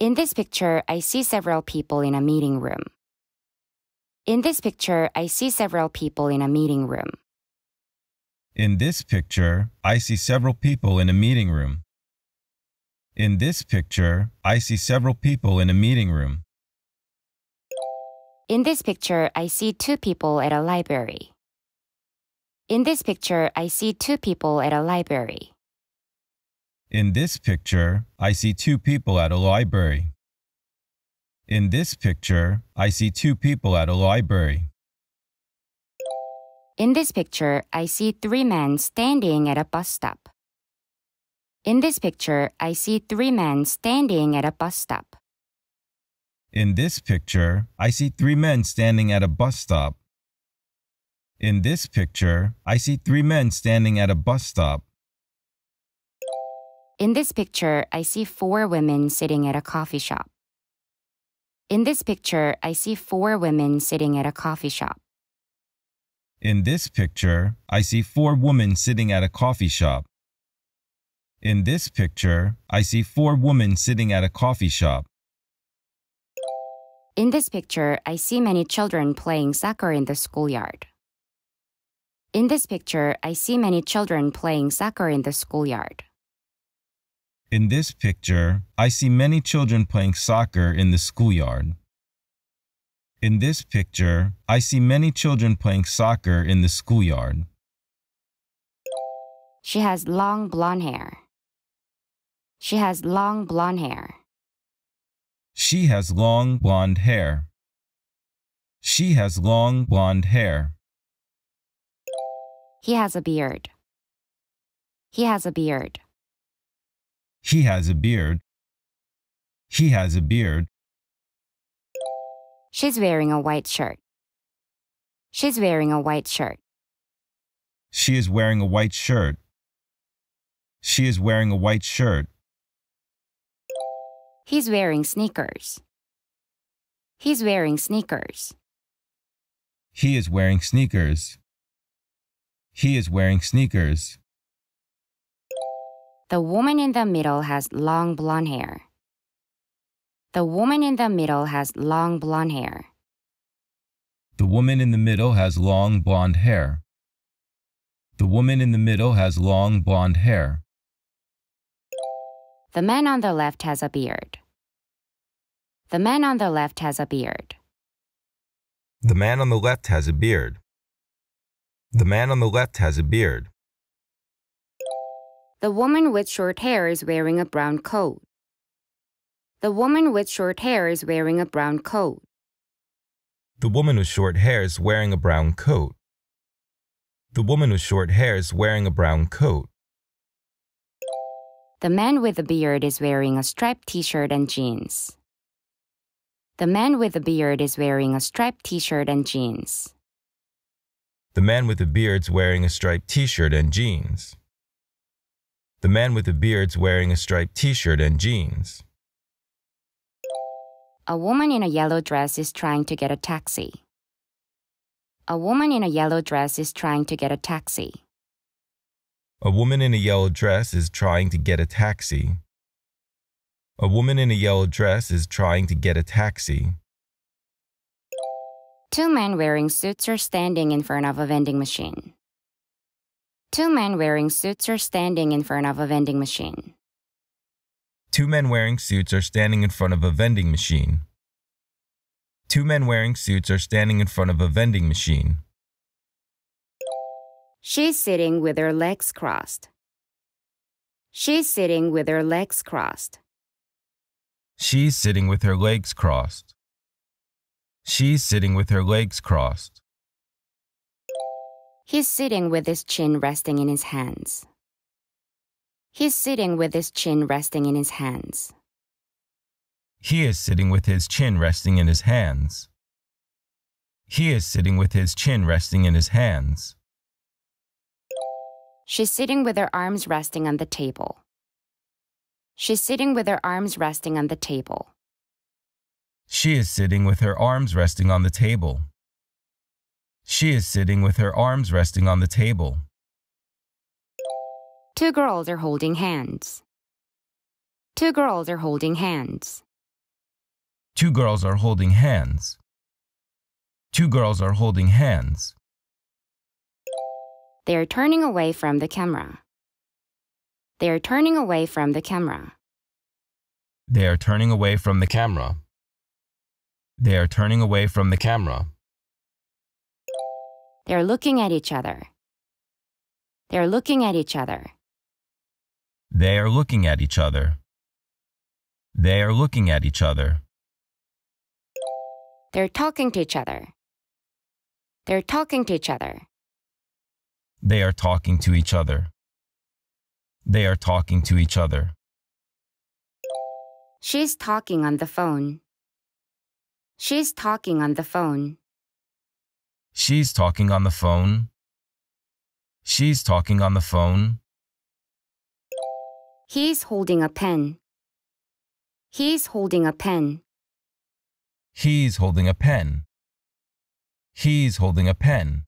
In this picture, I see several people in a meeting room. In this picture, I see several people in a meeting room. In this picture, I see several people in a meeting room. In this picture, I see several people in a meeting room. In this picture, I see two people at a library. In this picture, I see two people at a library. In this picture, I see two people at a library. In this picture, I see two people at a library. In this picture, I see three men standing at a bus stop. In this picture, I see three men standing at a bus stop. In this picture, I see three men standing at a bus stop. In this picture, I see three men standing at a bus stop. In this picture, I see four women sitting at a coffee shop. In this picture, I see four women sitting at a coffee shop. In this picture, I see four women sitting at a coffee shop. In this picture, I see four women sitting at a coffee shop. In this picture, I see many children playing soccer in the schoolyard. In this picture, I see many children playing soccer in the schoolyard. In this picture, I see many children playing soccer in the schoolyard. In this picture, I see many children playing soccer in the schoolyard. She has long blonde hair. She has long blonde hair. She has long blonde hair. She has long blonde hair. He has a beard. He has a beard. He has a beard. He has a beard. She's wearing a white shirt. She's wearing a white shirt. She is wearing a white shirt. She is wearing a white shirt. He's wearing sneakers. He's wearing sneakers. He is wearing sneakers. He is wearing sneakers. The woman in the middle has long blonde hair. The woman in the middle has long blonde hair. The woman in the middle has long blonde hair. The woman in the middle has long blonde hair. The man on the left has a beard. The man on the left has a beard. The man on the left has a beard. The man on the left has a beard. The woman with short hair is wearing a brown coat. The woman with short hair is wearing a brown coat. The woman with short hair is wearing a brown coat. The woman with short hair is wearing a brown coat. The man with a beard is wearing a striped t-shirt and jeans. The man with a beard is wearing a striped t-shirt and jeans. The man with a beard is wearing a striped t-shirt and jeans. The man with the beard's wearing a striped t-shirt and jeans. A woman in a yellow dress is trying to get a taxi. A woman in a yellow dress is trying to get a taxi. A woman in a yellow dress is trying to get a taxi. A woman in a yellow dress is trying to get a taxi. Two men wearing suits are standing in front of a vending machine. Two men wearing suits are standing in front of a vending machine. Two men wearing suits are standing in front of a vending machine. Two men wearing suits are standing in front of a vending machine. She's sitting with her legs crossed. She's sitting with her legs crossed. She's sitting with her legs crossed. She's sitting with her legs crossed. He's sitting with his chin resting in his hands. He's sitting with his chin resting in his hands. He is sitting with his chin resting in his hands. He is sitting with his chin resting in his hands. She's sitting with her arms resting on the table. She's sitting with her arms resting on the table. She is sitting with her arms resting on the table. She is sitting with her arms resting on the table. Two girls are holding hands. Two girls are holding hands. Two girls are holding hands. Two girls are holding hands. They are turning away from the camera. They are turning away from the camera. They are turning away from the camera. They are turning away from the camera. They're looking at each other. They're looking at each other. They are looking at each other. They are looking at each other. They're talking to each other. They're talking to each other. They are talking to each other. They are talking to each other. She's talking on the phone. She's talking on the phone. She's talking on the phone. She's talking on the phone. He's holding a pen. He's holding a pen. He's holding a pen. He's holding a pen.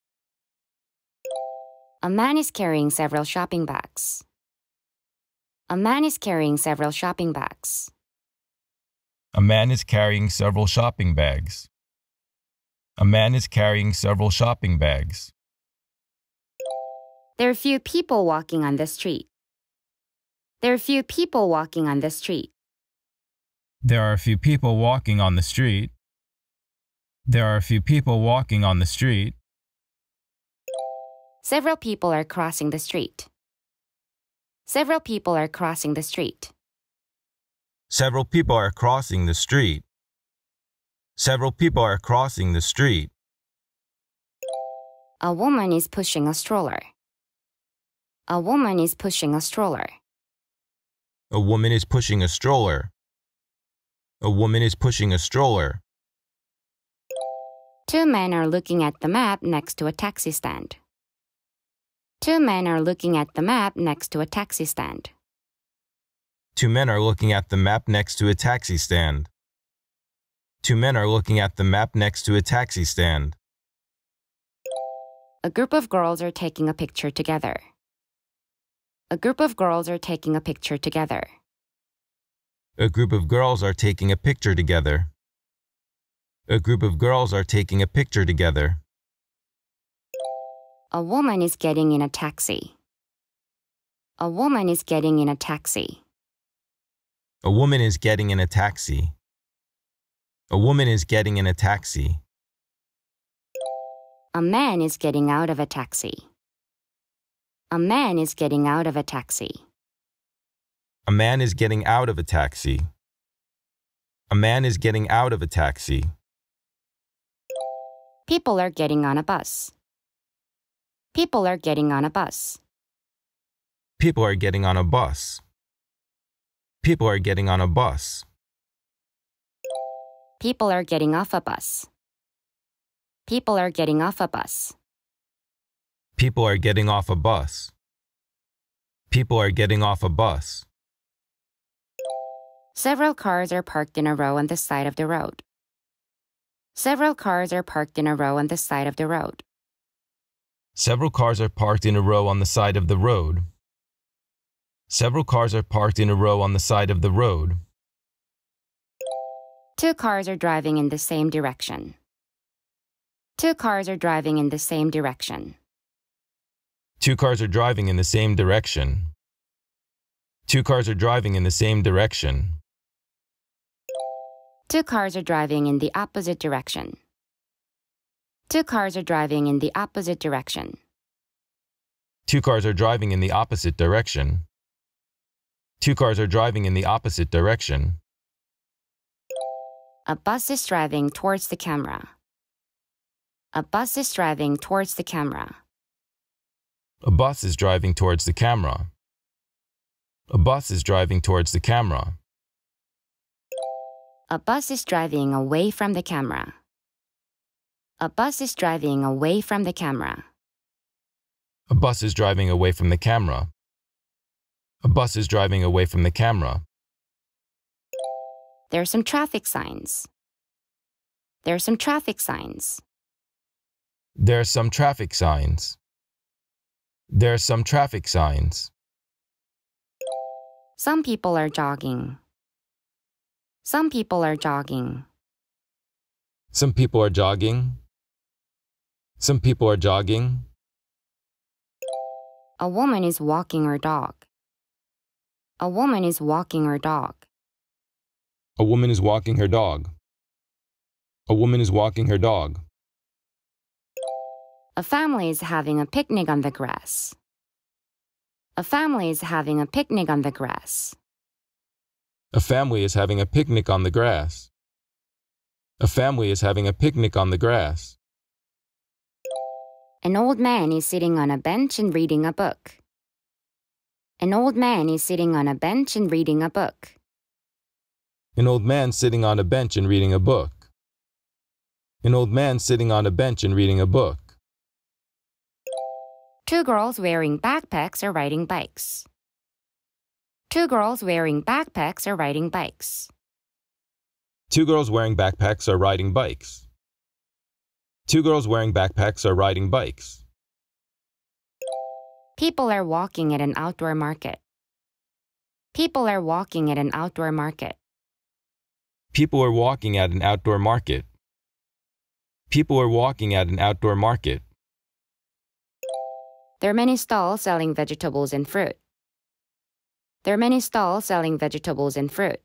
A man is carrying several shopping bags. A man is carrying several shopping bags. A man is carrying several shopping bags. A man is carrying several shopping bags. There are few people walking on the street. There are few people walking on the street. There are a few people walking on the street. There are a few people walking on the street. Several people are crossing the street. Several people are crossing the street. Several people are crossing the street. Several people are crossing the street. A woman is pushing a stroller. A woman is pushing a stroller. A woman is pushing a stroller. A woman is pushing a stroller. Two men are looking at the map next to a taxi stand. Two men are looking at the map next to a taxi stand. Two men are looking at the map next to a taxi stand. Two men are looking at the map next to a taxi stand. A group of girls are taking a picture together. A group of girls are taking a picture together. A group of girls are taking a picture together. A group of girls are taking a picture together. A woman is getting in a taxi. A woman is getting in a taxi. A woman is getting in a taxi. A woman is getting in a taxi. A man is getting out of a taxi. A man is getting out of a taxi. A man is getting out of a taxi. A man is getting out of a taxi. People are getting on a bus. People are getting on a bus. People are getting on a bus. People are getting on a bus. People are getting off a bus. People are getting off a bus. People are getting off a bus. People are getting off a bus. Several cars are parked in a row on the side of the road. Several cars are parked in a row on the side of the road. Several cars are parked in a row on the side of the road. Several cars are parked in a row on the side of the road. Two cars are driving in the same direction. Two cars are driving in the same direction. Two cars are driving in the same direction. Two cars are driving in the same direction. Two cars are driving in the opposite direction. Two cars are driving in the opposite direction. Two cars are driving in the opposite direction. Two cars are driving in the opposite direction. A bus is driving towards the camera. A bus is driving towards the camera. A bus is driving towards the camera. A bus is driving towards the camera. A bus is driving away from the camera. A bus is driving away from the camera. A bus is driving away from the camera. A bus is driving away from the camera. There are some traffic signs. There are some traffic signs. There are some traffic signs. There are some traffic signs. Some people are jogging. Some people are jogging. Some people are jogging. Some people are jogging. A woman is walking her dog. A woman is walking her dog. A woman is walking her dog. A woman is walking her dog. A family is having a picnic on the grass. A family is having a picnic on the grass. A family is having a picnic on the grass. A family is having a picnic on the grass. An old man is sitting on a bench and reading a book. An old man is sitting on a bench and reading a book. An old man sitting on a bench and reading a book. An old man sitting on a bench and reading a book. Two girls wearing backpacks are riding bikes. Two girls wearing backpacks are riding bikes. Two girls wearing backpacks are riding bikes. Two girls wearing backpacks are riding bikes. People are walking at an outdoor market. People are walking at an outdoor market. People are walking at an outdoor market. People are walking at an outdoor market. There are many stalls selling vegetables and fruit. There are many stalls selling vegetables and fruit.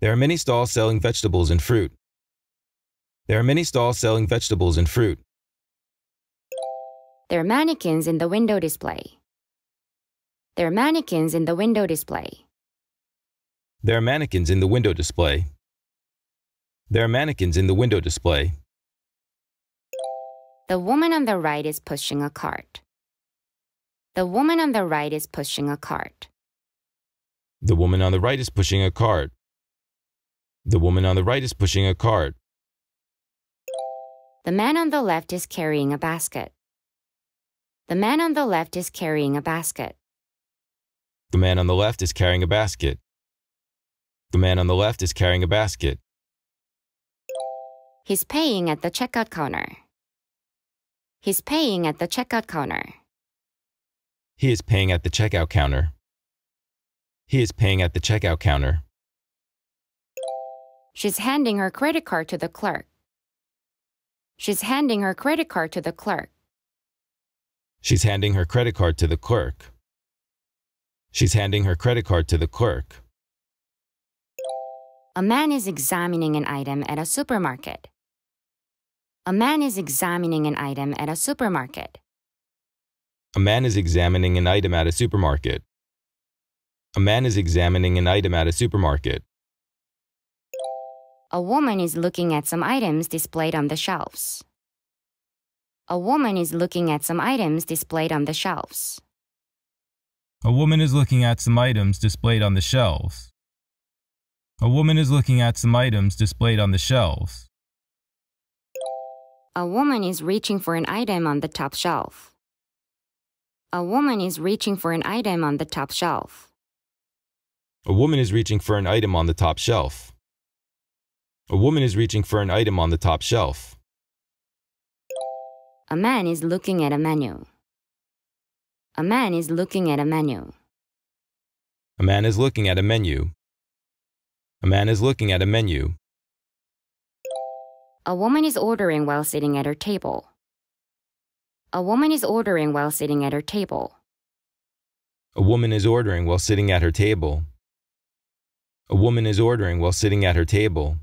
There are many stalls selling vegetables and fruit. There are many stalls selling vegetables and fruit. There are mannequins in the window display. There are mannequins in the window display. There are mannequins in the window display. There are mannequins in the window display. The woman on the right is pushing a cart. The woman on the right is pushing a cart. The woman on the right is pushing a cart. The woman on the right is pushing a cart. The man on the left is carrying a basket. The man on the left is carrying a basket. The man on the left is carrying a basket. The man on the left is carrying a basket. He's paying at the checkout counter. He's paying at the checkout counter. He is paying at the checkout counter. He is paying at the checkout counter. She's handing her credit card to the clerk. She's handing her credit card to the clerk. She's handing her credit card to the clerk. She's handing her credit card to the clerk. A man is examining an item at a supermarket. A man is examining an item at a supermarket. A man is examining an item at a supermarket. A man is examining an item at a supermarket. A woman is looking at some items displayed on the shelves. A woman is looking at some items displayed on the shelves. A woman is looking at some items displayed on the shelves. A woman is looking at some items displayed on the shelves. A woman is reaching for an item on the top shelf. A woman is reaching for an item on the top shelf. A woman is reaching for an item on the top shelf. A woman is reaching for an item on the top shelf. A man is looking at a menu. A man is looking at a menu. A man is looking at a menu. A man is looking at a menu. A woman is ordering while sitting at her table. A woman is ordering while sitting at her table. A woman is ordering while sitting at her table. A woman is ordering while sitting at her table.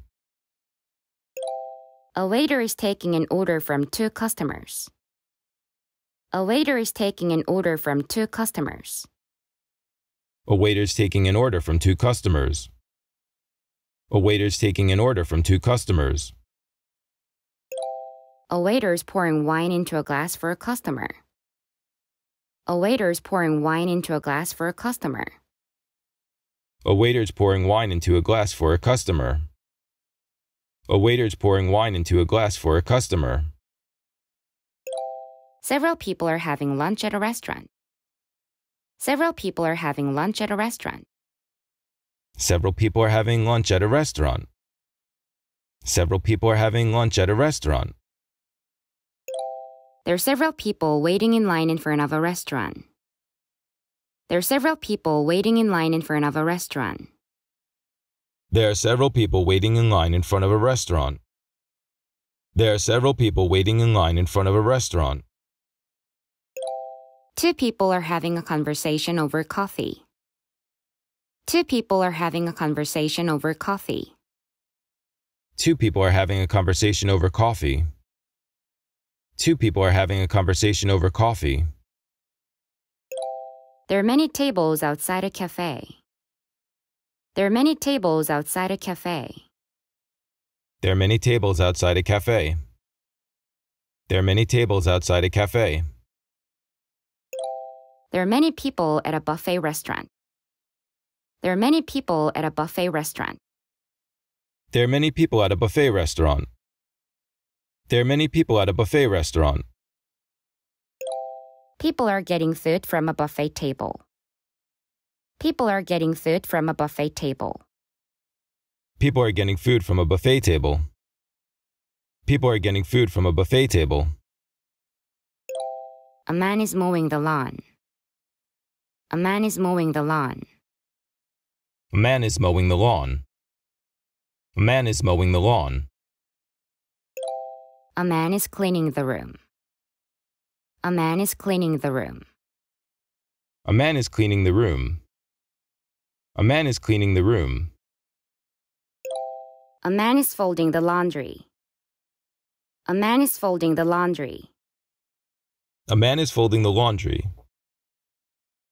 A waiter is taking an order from two customers. A waiter is taking an order from two customers. A waiter is taking an order from two customers. A waiter's taking an order from two customers. A waiter's pouring wine into a glass for a customer. A waiter's pouring wine into a glass for a customer. A waiter's pouring wine into a glass for a customer. A waiter's pouring wine into a glass for a customer. Several people are having lunch at a restaurant. Several people are having lunch at a restaurant. Several people are having lunch at a restaurant. Several people are having lunch at a restaurant. There are several people waiting in line in front of a restaurant. There are several people waiting in line in front of a restaurant. There are several people waiting in line in front of a restaurant. There are several people waiting in line in front of a restaurant. Two people are having a conversation over coffee. Two people are having a conversation over coffee. Two people are having a conversation over coffee. Two people are having a conversation over coffee. There are many tables outside a cafe. There are many tables outside a cafe. There are many tables outside a cafe. There are many tables outside a cafe. There are many people at a buffet restaurant. There are many people at a buffet restaurant. There are many people at a buffet restaurant. There are many people at a buffet restaurant. People are getting food from a buffet table. People are getting food from a buffet table. People are getting food from a buffet table. People are getting food from a buffet table. A man is mowing the lawn. A man is mowing the lawn. A man is mowing the lawn. A man is mowing the lawn. A man is cleaning the room. A man is cleaning the room. A man is cleaning the room. A man is cleaning the room. A man is folding the laundry. A man is folding the laundry. A man is folding the laundry.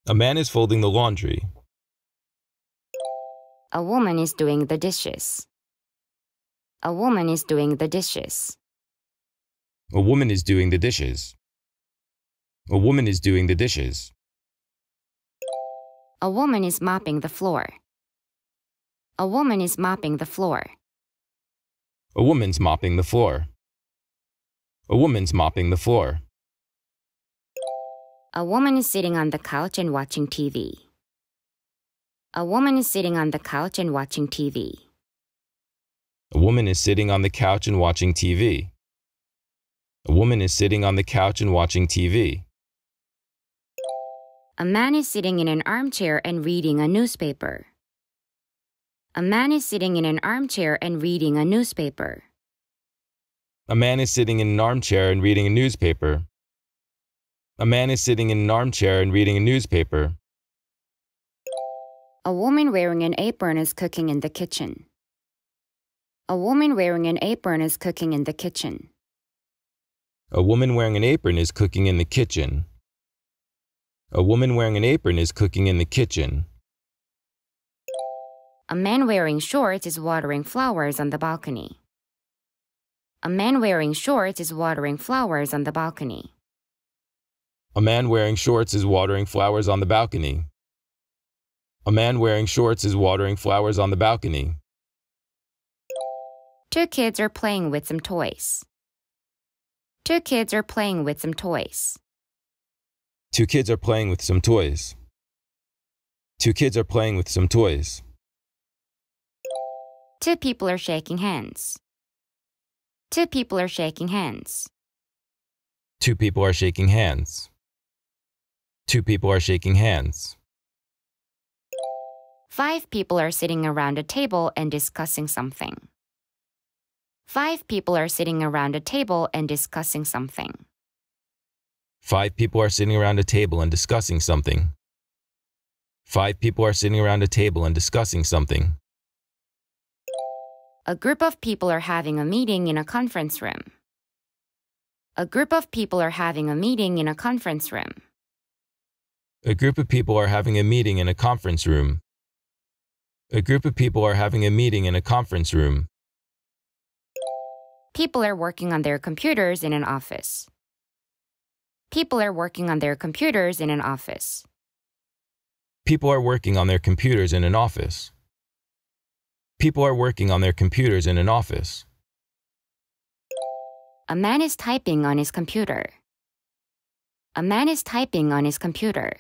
A man is folding the laundry. A woman is doing the dishes. A woman is doing the dishes. A woman is doing the dishes. A woman is doing the dishes. A woman is mopping the floor. A woman is mopping the floor. A woman's mopping the floor. A woman's mopping the floor. A woman is sitting on the couch and watching TV. A woman is sitting on the couch and watching TV. A woman is sitting on the couch and watching TV. A woman is sitting on the couch and watching TV. A man is sitting in an armchair and reading a newspaper. A man is sitting in an armchair and reading a newspaper. A man is sitting in an armchair and reading a newspaper. A man is sitting in an armchair and reading a newspaper. A woman wearing an apron is cooking in the kitchen. A woman wearing an apron is cooking in the kitchen. A woman wearing an apron is cooking in the kitchen. A woman wearing an apron is cooking in the kitchen. A man wearing shorts is watering flowers on the balcony. A man wearing shorts is watering flowers on the balcony. A man wearing shorts is watering flowers on the balcony. A man wearing shorts is watering flowers on the balcony. Two kids are playing with some toys. Two kids are playing with some toys. Two kids are playing with some toys. Two kids are playing with some toys. Two people are shaking hands. Two people are shaking hands. Two people are shaking hands. Two people are shaking hands. Five people are sitting around a table and discussing something. Five people are sitting around a table and discussing something. Five people are sitting around a table and discussing something. Five people are sitting around a table and discussing something. A group of people are having a meeting in a conference room. A group of people are having a meeting in a conference room. A group of people are having a meeting in a conference room. A group of people are having a meeting in a conference room. People are working on their computers in an office. People are working on their computers in an office. People are working on their computers in an office. People are working on their computers in an office. A man is typing on his computer. A man is typing on his computer.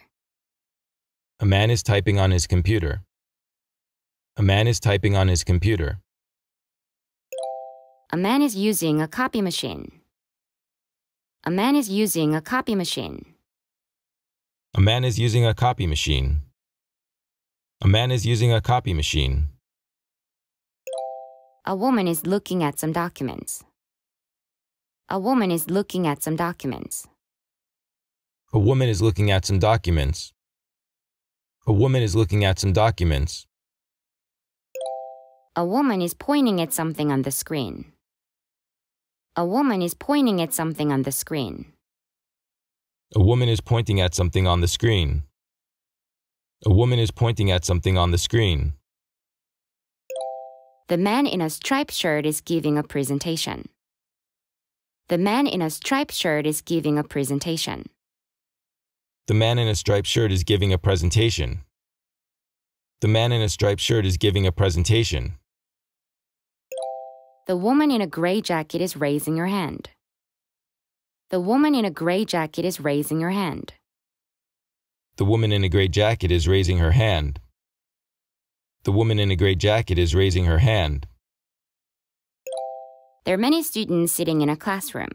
A man is typing on his computer. A man is typing on his computer. A man is using a copy machine. A man is using a copy machine. A man is using a copy machine. A man is using a copy machine. A woman is looking at some documents. A woman is looking at some documents. A woman is looking at some documents. A woman is looking at some documents. A woman is pointing at something on the screen. A woman is pointing at something on the screen. A woman is pointing at something on the screen. A woman is pointing at something on the screen. The man in a striped shirt is giving a presentation. The man in a striped shirt is giving a presentation. The man in a striped shirt is giving a presentation. The man in a striped shirt is giving a presentation. The woman in a gray jacket is raising her hand. The woman in a gray jacket is raising her hand. The woman in a gray jacket is raising her hand. The woman in a gray jacket is raising her hand. There are many students sitting in a classroom.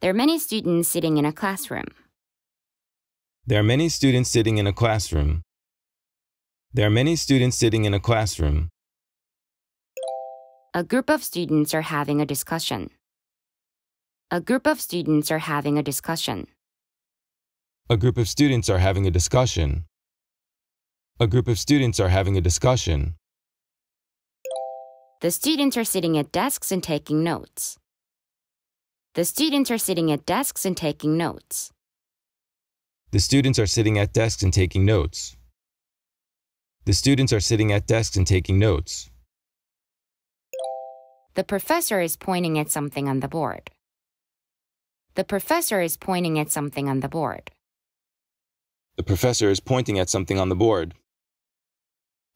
There are many students sitting in a classroom. There are many students sitting in a classroom. There are many students sitting in a classroom. A group of students are having a discussion. A group of students are having a discussion. A group of students are having a discussion. A group of students are having a discussion. The students are sitting at desks and taking notes. The students are sitting at desks and taking notes. The students are sitting at desks and taking notes. The students are sitting at desks and taking notes. The professor is pointing at something on the board. The professor is pointing at something on the board. The professor is pointing at something on the board.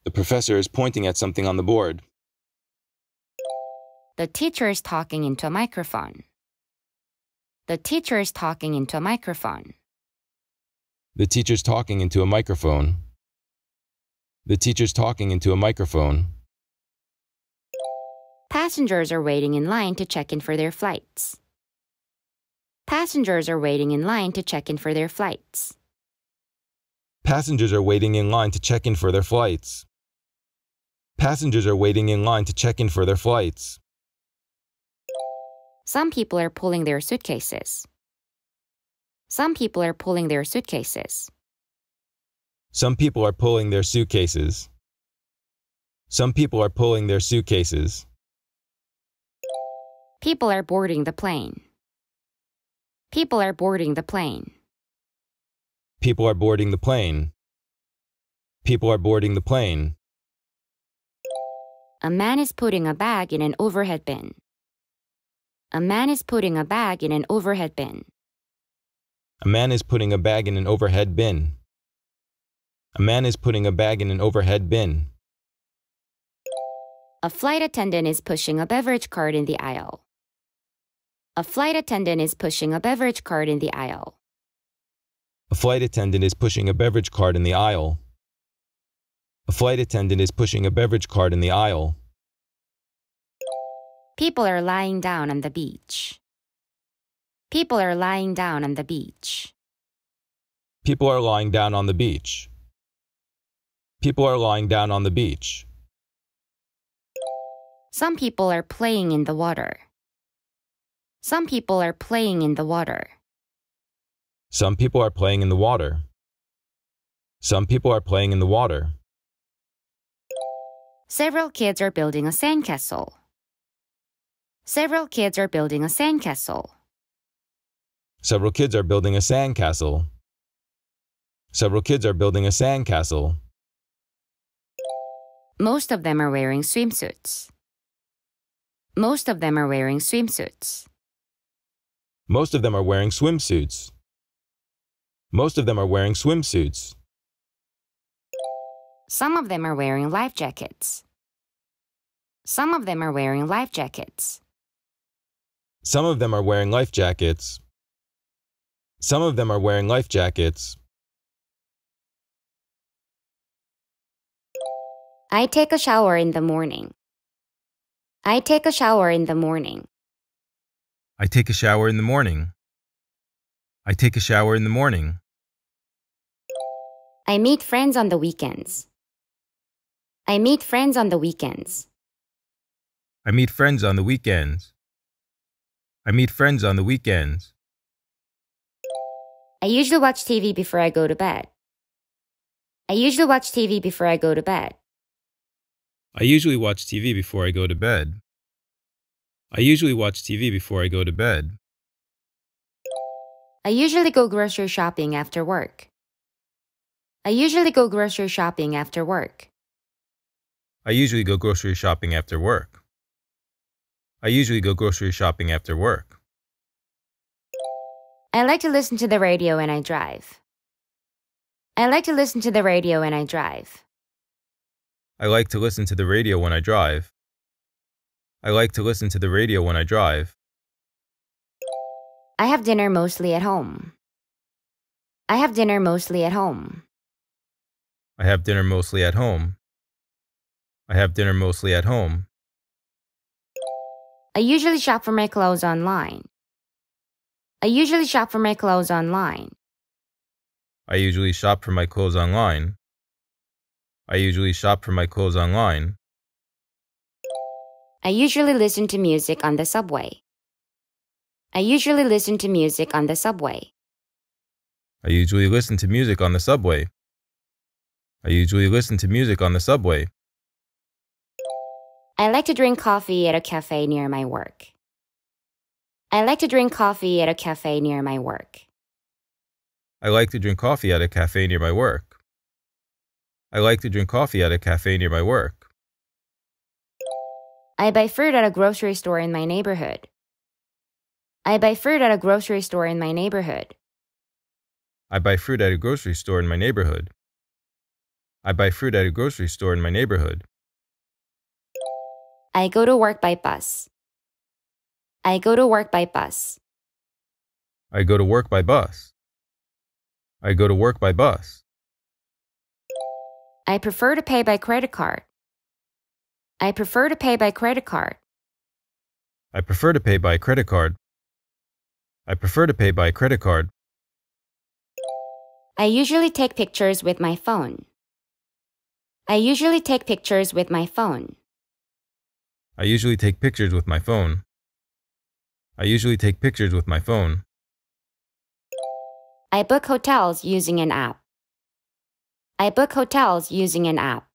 The professor is pointing at something on the board. The teacher is talking into a microphone. The teacher is talking into a microphone. The teacher's talking into a microphone. The teacher's talking into a microphone. Passengers are waiting in line to check in for their flights. Passengers are waiting in line to check in for their flights. Passengers are waiting in line to check in for their flights. Passengers are waiting in line to check in for their flights. Some people are pulling their suitcases. Some people are pulling their suitcases. Some people are pulling their suitcases. Some people are pulling their suitcases. People are boarding the plane. People are boarding the plane. People are boarding the plane. People are boarding the plane. A man is putting a bag in an overhead bin. A man is putting a bag in an overhead bin. A man is putting a bag in an overhead bin. A man is putting a bag in an overhead bin. A flight attendant is pushing a beverage cart in the aisle. A flight attendant is pushing a beverage cart in the aisle. A flight attendant is pushing a beverage cart in the aisle. A flight attendant is pushing a beverage cart in the aisle. People are lying down on the beach. People are lying down on the beach. People are lying down on the beach. People are lying down on the beach. Some people are playing in the water. Some people are playing in the water. Some people are playing in the water. Some people are playing in the water. Several kids are building a sandcastle. Several kids are building a sandcastle. Several kids are building a sandcastle. Several kids are building a sandcastle. Most of them are wearing swimsuits. Most of them are wearing swimsuits. Most of them are wearing swimsuits. Most of them are wearing swimsuits. Some of them are wearing life jackets. Some of them are wearing life jackets. Some of them are wearing life jackets. Some of them are wearing life jackets. I take a shower in the morning. I take a shower in the morning. I take a shower in the morning. I take a shower in the morning. I meet friends on the weekends. I meet friends on the weekends. I meet friends on the weekends. I meet friends on the weekends. I usually watch TV before I go to bed. I usually watch TV before I go to bed. I usually watch TV before I go to bed. I usually watch TV before I go to bed. I usually go grocery shopping after work. I usually go grocery shopping after work. I usually go grocery shopping after work. I usually go grocery shopping after work. I like to listen to the radio when I drive. I like to listen to the radio when I drive. I like to listen to the radio when I drive. I like to listen to the radio when I drive. I have dinner mostly at home. I have dinner mostly at home. I have dinner mostly at home. I have dinner mostly at home. I usually shop for my clothes online. I usually shop for my clothes online. I usually shop for my clothes online. I usually shop for my clothes online. I usually listen to music on the subway. I usually listen to music on the subway. I usually listen to music on the subway. I usually listen to music on the subway. I like to drink coffee at a cafe near my work. I like to drink coffee at a cafe near my work. I like to drink coffee at a cafe near my work. I like to drink coffee at a cafe near my work. I buy fruit at a grocery store in my neighborhood. I buy fruit at a grocery store in my neighborhood. I buy fruit at a grocery store in my neighborhood. I buy fruit at a grocery store in my neighborhood. I go to work by bus. I go to work by bus. I go to work by bus. I go to work by bus. I prefer to pay by credit card. I prefer to pay by credit card. I prefer to pay by credit card. I prefer to pay by credit card. I usually take pictures with my phone. I usually take pictures with my phone. I usually take pictures with my phone. I usually take pictures with my phone. I book hotels using an app. I book hotels using an app.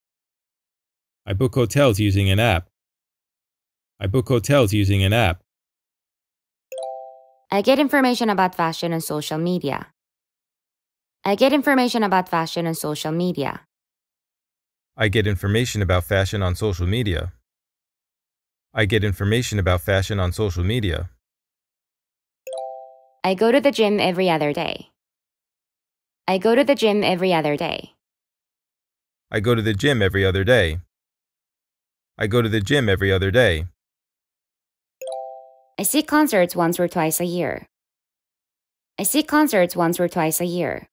I book hotels using an app. I book hotels using an app. I get information about fashion on social media. I get information about fashion on social media. I get information about fashion on social media. I get information about fashion on social media. I go to the gym every other day. I go to the gym every other day. I go to the gym every other day. I go to the gym every other day. I see concerts once or twice a year. I see concerts once or twice a year.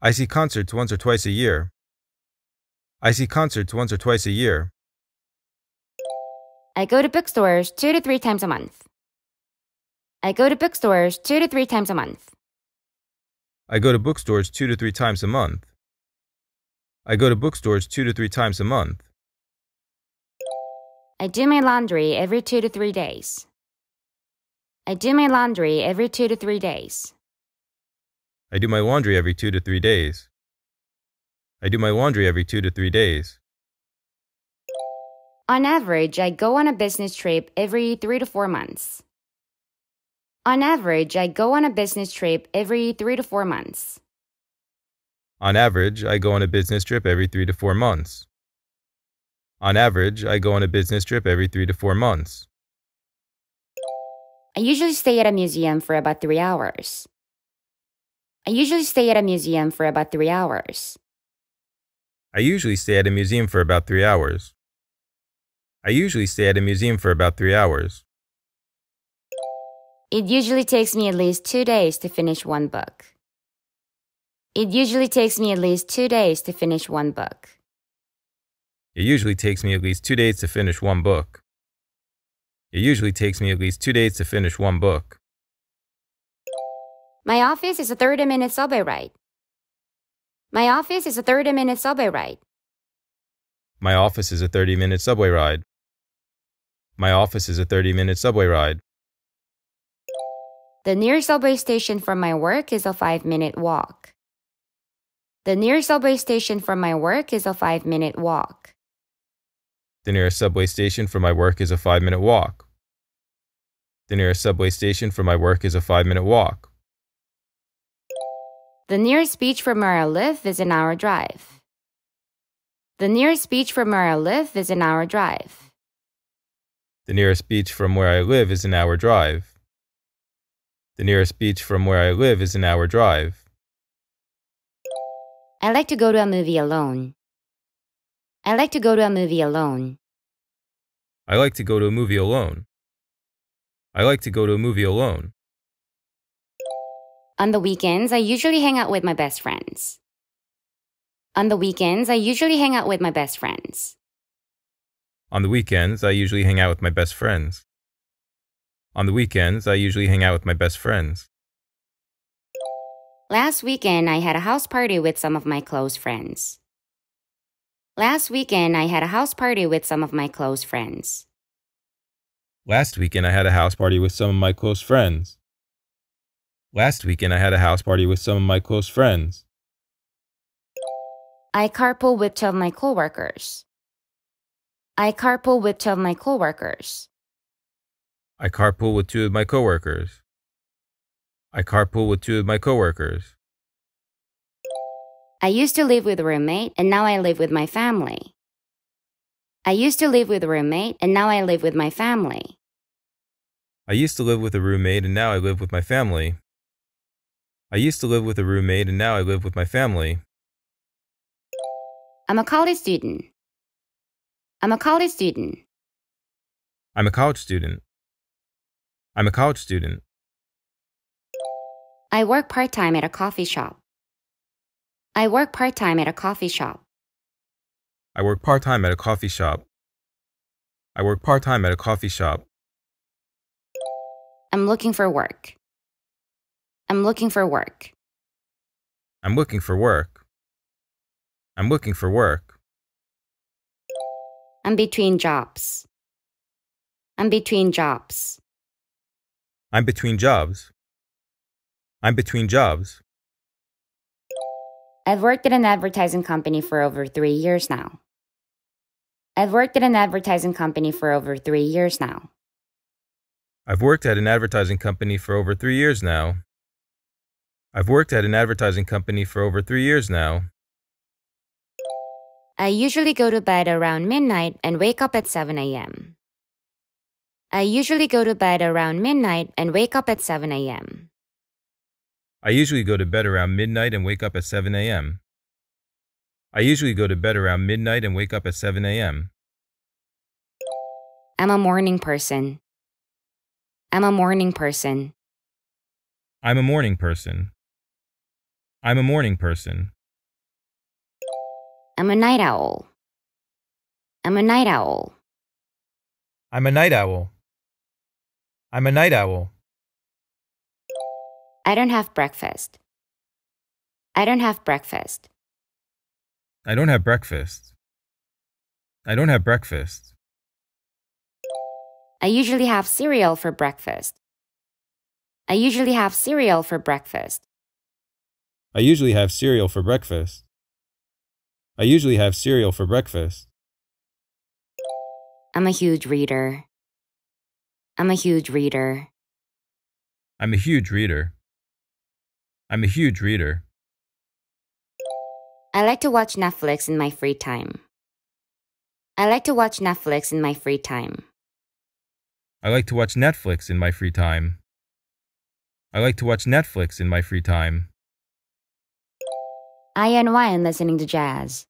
I see concerts once or twice a year. I see concerts once or twice a year. I go to bookstores two to three times a month. I go to bookstores two to three times a month. I go to bookstores two to three times a month. I go to bookstores two to three times a month. I do my laundry every two to three days. I do my laundry every two to three days. I do my laundry every two to three days. I do my laundry every two to three days. On average, I go on a business trip every three to four months. On average, I go on a business trip every three to four months. On average, I go on a business trip every three to four months. On average, I go on a business trip every three to four months. I usually stay at a museum for about three hours. I usually stay at a museum for about three hours. I usually stay at a museum for about three hours. I usually stay at a museum for about three hours. It usually takes me at least two days to finish one book. It usually takes me at least two days to finish one book. It usually takes me at least two days to finish one book. It usually takes me at least two days to finish one book. My office is a 30 minute subway ride. My office is a 30 minute subway ride. My office is a 30 minute subway ride. My office is a 30 minute subway ride. The nearest subway station from my work is a 5 minute walk. The nearest subway station from my work is a 5 minute walk. The nearest subway station from my work is a 5-minute walk. The nearest subway station from my work is a 5-minute walk. The nearest beach from where I live is an hour drive. The nearest beach from where I live is an hour drive. The nearest beach from where I live is an hour drive. The nearest beach from where I live is an hour drive. I like to go to a movie alone. I like to go to a movie alone. I like to go to a movie alone. I like to go to a movie alone. On the weekends, I usually hang out with my best friends. On the weekends, I usually hang out with my best friends. On the weekends, I usually hang out with my best friends. On the weekends, I usually hang out with my best friends. Last weekend, I had a house party with some of my close friends. Last weekend, I had a house party with some of my close friends. Last weekend, I had a house party with some of my close friends. Last weekend, I had a house party with some of my close friends. I carpool with two of my coworkers. I carpool with two of my coworkers. I carpool with two of my coworkers. I carpool with two of my coworkers. I used to live with a roommate and now I live with my family. I used to live with a roommate and now I live with my family. I used to live with a roommate and now I live with my family. I used to live with a roommate and now I live with my family. I'm a college student. I'm a college student. I'm a college student. I'm a college student. I work part time at a coffee shop. I work part time at a coffee shop. I work part time at a coffee shop. I work part time at a coffee shop. I'm looking for work. I'm looking for work. I'm looking for work. I'm looking for work. I'm between jobs. I'm between jobs. I'm between jobs. I'm between jobs. I've worked at an advertising company for over three years now. I've worked at an advertising company for over three years now. I've worked at an advertising company for over three years now. I've worked at an advertising company for over three years now. I usually go to bed around midnight and wake up at 7 a.m. I usually go to bed around midnight and wake up at 7 a.m. I usually go to bed around midnight and wake up at 7 a.m. I usually go to bed around midnight and wake up at 7 a.m. I'm a morning person. I'm a morning person. I'm a morning person. I'm a morning person. I'm a night owl. I'm a night owl. I'm a night owl. I'm a night owl. I don't have breakfast. I don't have breakfast. I don't have breakfast. I don't have breakfast. I usually have cereal for breakfast. I usually have cereal for breakfast. I usually have cereal for breakfast. I usually have cereal for breakfast. I'm a huge reader. I'm a huge reader. I'm a huge reader. I'm a huge reader. I like to watch Netflix in my free time. I like to watch Netflix in my free time. I like to watch Netflix in my free time. I like to watch Netflix in my free time. I unwind listening to jazz.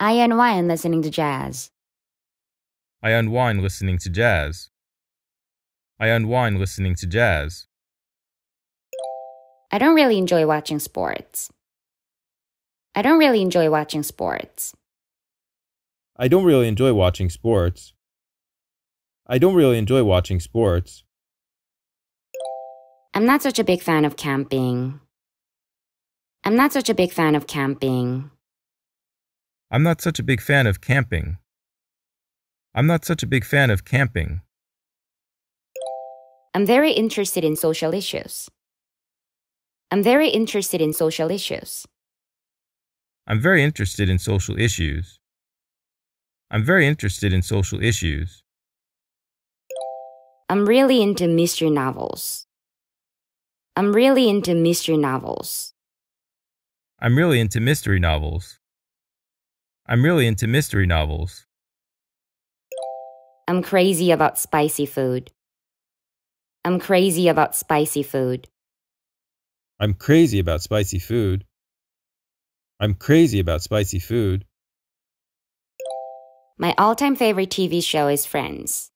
I unwind listening to jazz. I unwind listening to jazz. I unwind listening to jazz. I don't really enjoy watching sports. I don't really enjoy watching sports. I don't really enjoy watching sports. I don't really enjoy watching sports. I'm not such a big fan of camping. I'm not such a big fan of camping. I'm not such a big fan of camping. I'm not such a big fan of camping. I'm very interested in social issues. I'm very interested in social issues. I'm very interested in social issues. I'm very interested in social issues. I'm really into mystery novels. I'm really into mystery novels. I'm really into mystery novels. I'm really into mystery novels. I'm crazy about spicy food. I'm crazy about spicy food. I'm crazy about spicy food. I'm crazy about spicy food. My all time favorite TV show is Friends.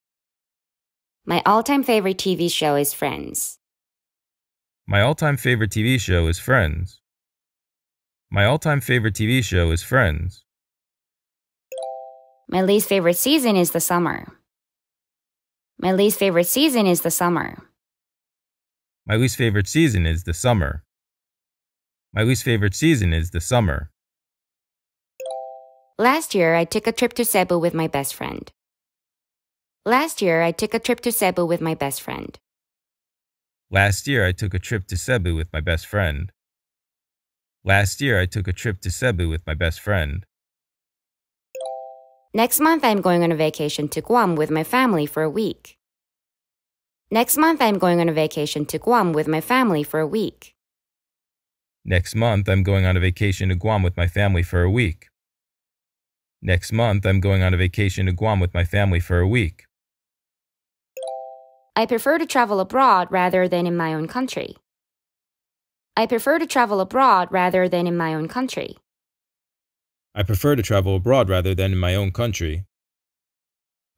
My all time favorite TV show is Friends. My all time favorite TV show is Friends. My all time favorite TV show is Friends. My least favorite season is the summer. My least favorite season is the summer. My least favorite season is the summer. My least favorite season is the summer. Last year, I took a trip to Cebu with my best friend. Last year, I took a trip to Cebu with my best friend. Last year, I took a trip to Cebu with my best friend. Last year, I took a trip to Cebu with my best friend. Next month, I'm going on a vacation to Guam with my family for a week. Next month, I'm going on a vacation to Guam with my family for a week. Next month, I'm going on a vacation to Guam with my family for a week. Next month, I'm going on a vacation to Guam with my family for a week. I prefer to travel abroad rather than in my own country. I prefer to travel abroad rather than in my own country. I prefer to travel abroad rather than in my own country.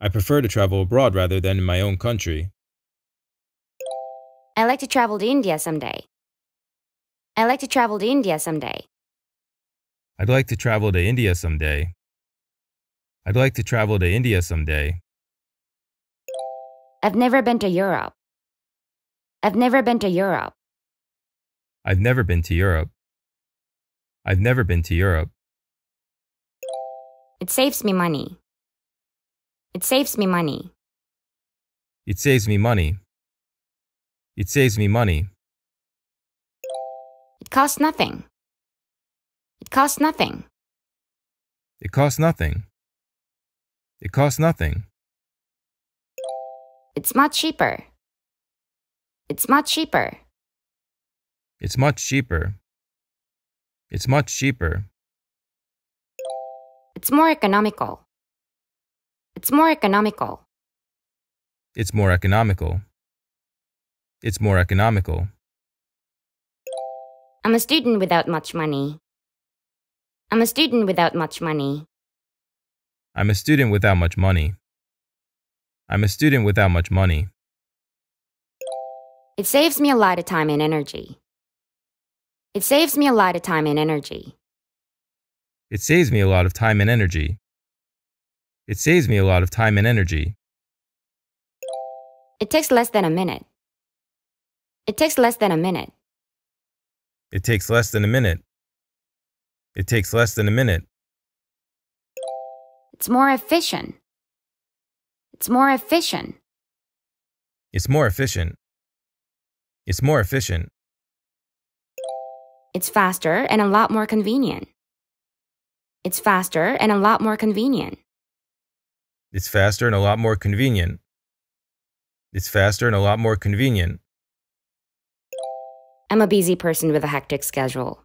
I prefer to travel abroad rather than in my own country. I like to travel to India someday. I like to travel to India someday. I'd like to travel to India someday. I'd like to travel to India someday. I've never been to Europe. I've never been to Europe. I've never been to Europe. I've never been to Europe. It saves me money. It saves me money. It saves me money. It saves me money. It costs nothing. It costs nothing. It costs nothing. It costs nothing. It's much cheaper. It's much cheaper. It's much cheaper. It's much cheaper. It's more economical. It's more economical. It's more economical. It's more economical. I'm a student without much money. I'm a student without much money. I'm a student without much money. I'm a student without much money. It saves me a lot of time and energy. It saves me a lot of time and energy. It saves me a lot of time and energy. It saves me a lot of time and energy. It takes less than a minute. It takes less than a minute. It takes less than a minute. It takes less than a minute. It's more efficient. It's more efficient. It's more efficient. It's more efficient. It's faster and a lot more convenient. It's faster and a lot more convenient. It's faster and a lot more convenient. It's faster and a lot more convenient. I'm a busy person with a hectic schedule.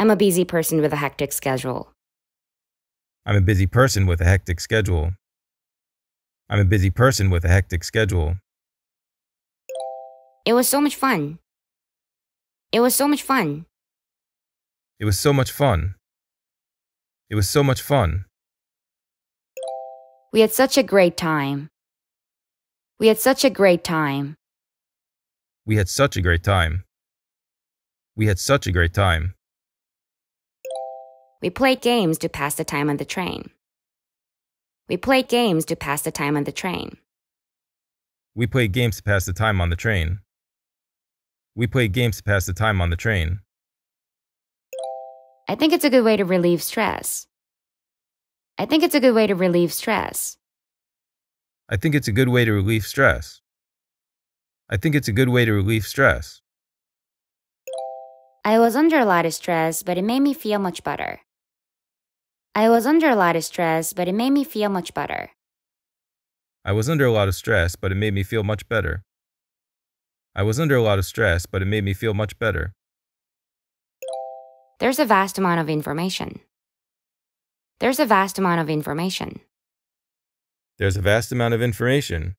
I'm a busy person with a hectic schedule. I'm a busy person with a hectic schedule. I'm a busy person with a hectic schedule. It was so much fun. It was so much fun. It was so much fun. It was so much fun. We had such a great time. We had such a great time. We had such a great time. We had such a great time. We played games to pass the time on the train. We played games to pass the time on the train. We played games to pass the time on the train. We played games to pass the time on the train. I think it's a good way to relieve stress. I think it's a good way to relieve stress. I think it's a good way to relieve stress. I think it's a good way to relieve stress. I was under a lot of stress, but it made me feel much better. I was under a lot of stress, but it made me feel much better. I was under a lot of stress, but it made me feel much better. I was under a lot of stress, but it made me feel much better. There's a vast amount of information. There's a vast amount of information. There's a vast amount of information.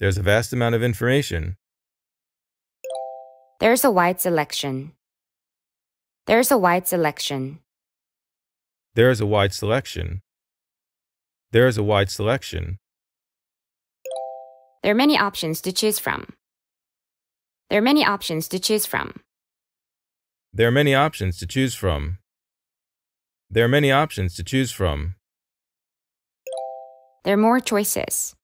There's a vast amount of information. There's a wide selection. There's a wide selection. There is a wide selection. There is a wide selection. There are many options to choose from. There are many options to choose from. There are many options to choose from. There are many options to choose from. There are more choices.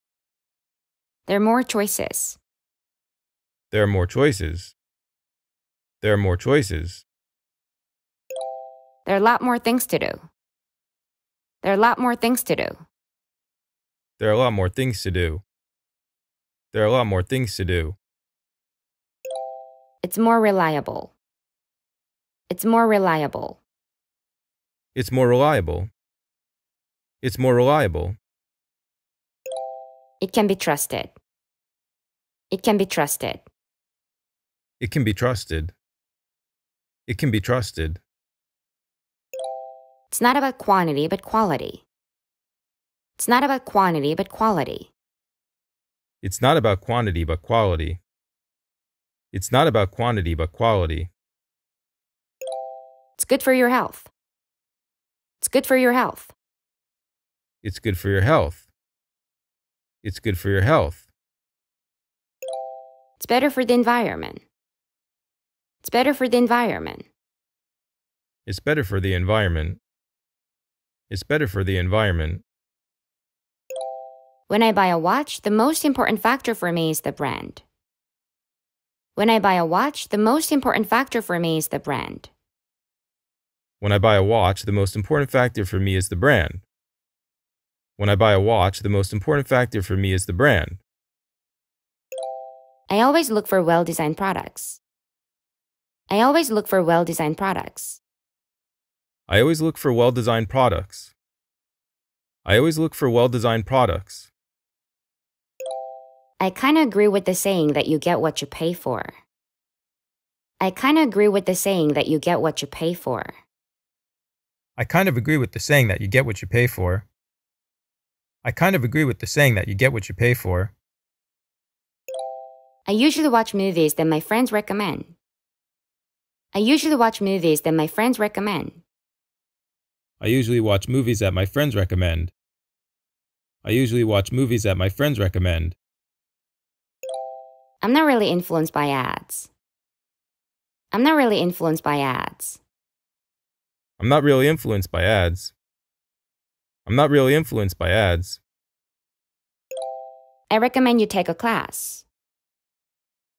There are more choices. There are more choices. There are more choices. There are a lot more things to do. There are a lot more things to do. There are a lot more things to do. There are a lot more things to do. It's more reliable. It's more reliable. It's more reliable. It's more reliable. It can be trusted. It can be trusted. It can be trusted. It can be trusted. It's not about quantity, but quality. It's not about quantity, but quality. It's not about quantity, but quality. It's not about quantity, but quality. It's good for your health. It's good for your health. It's good for your health. It's good for your health. It's better for the environment. It's better for the environment. It's better for the environment. It's better for the environment. When I buy a watch, the most important factor for me is the brand. When I buy a watch, the most important factor for me is the brand. When I buy a watch, the most important factor for me is the brand. When I buy a watch, the most important factor for me is the brand. I always look for well-designed products. I always look for well-designed products. I always look for well-designed products. I always look for well-designed products. I kind of agree with the saying that you get what you pay for. I kind of agree with the saying that you get what you pay for. I kind of agree with the saying that you get what you pay for. I kind of agree with the saying that you get what you pay for. I usually watch movies that my friends recommend. I usually watch movies that my friends recommend. I usually watch movies that my friends recommend. I usually watch movies that my friends recommend. I'm not really influenced by ads. I'm not really influenced by ads. I'm not really influenced by ads. I'm not really influenced by ads. I recommend you take a class.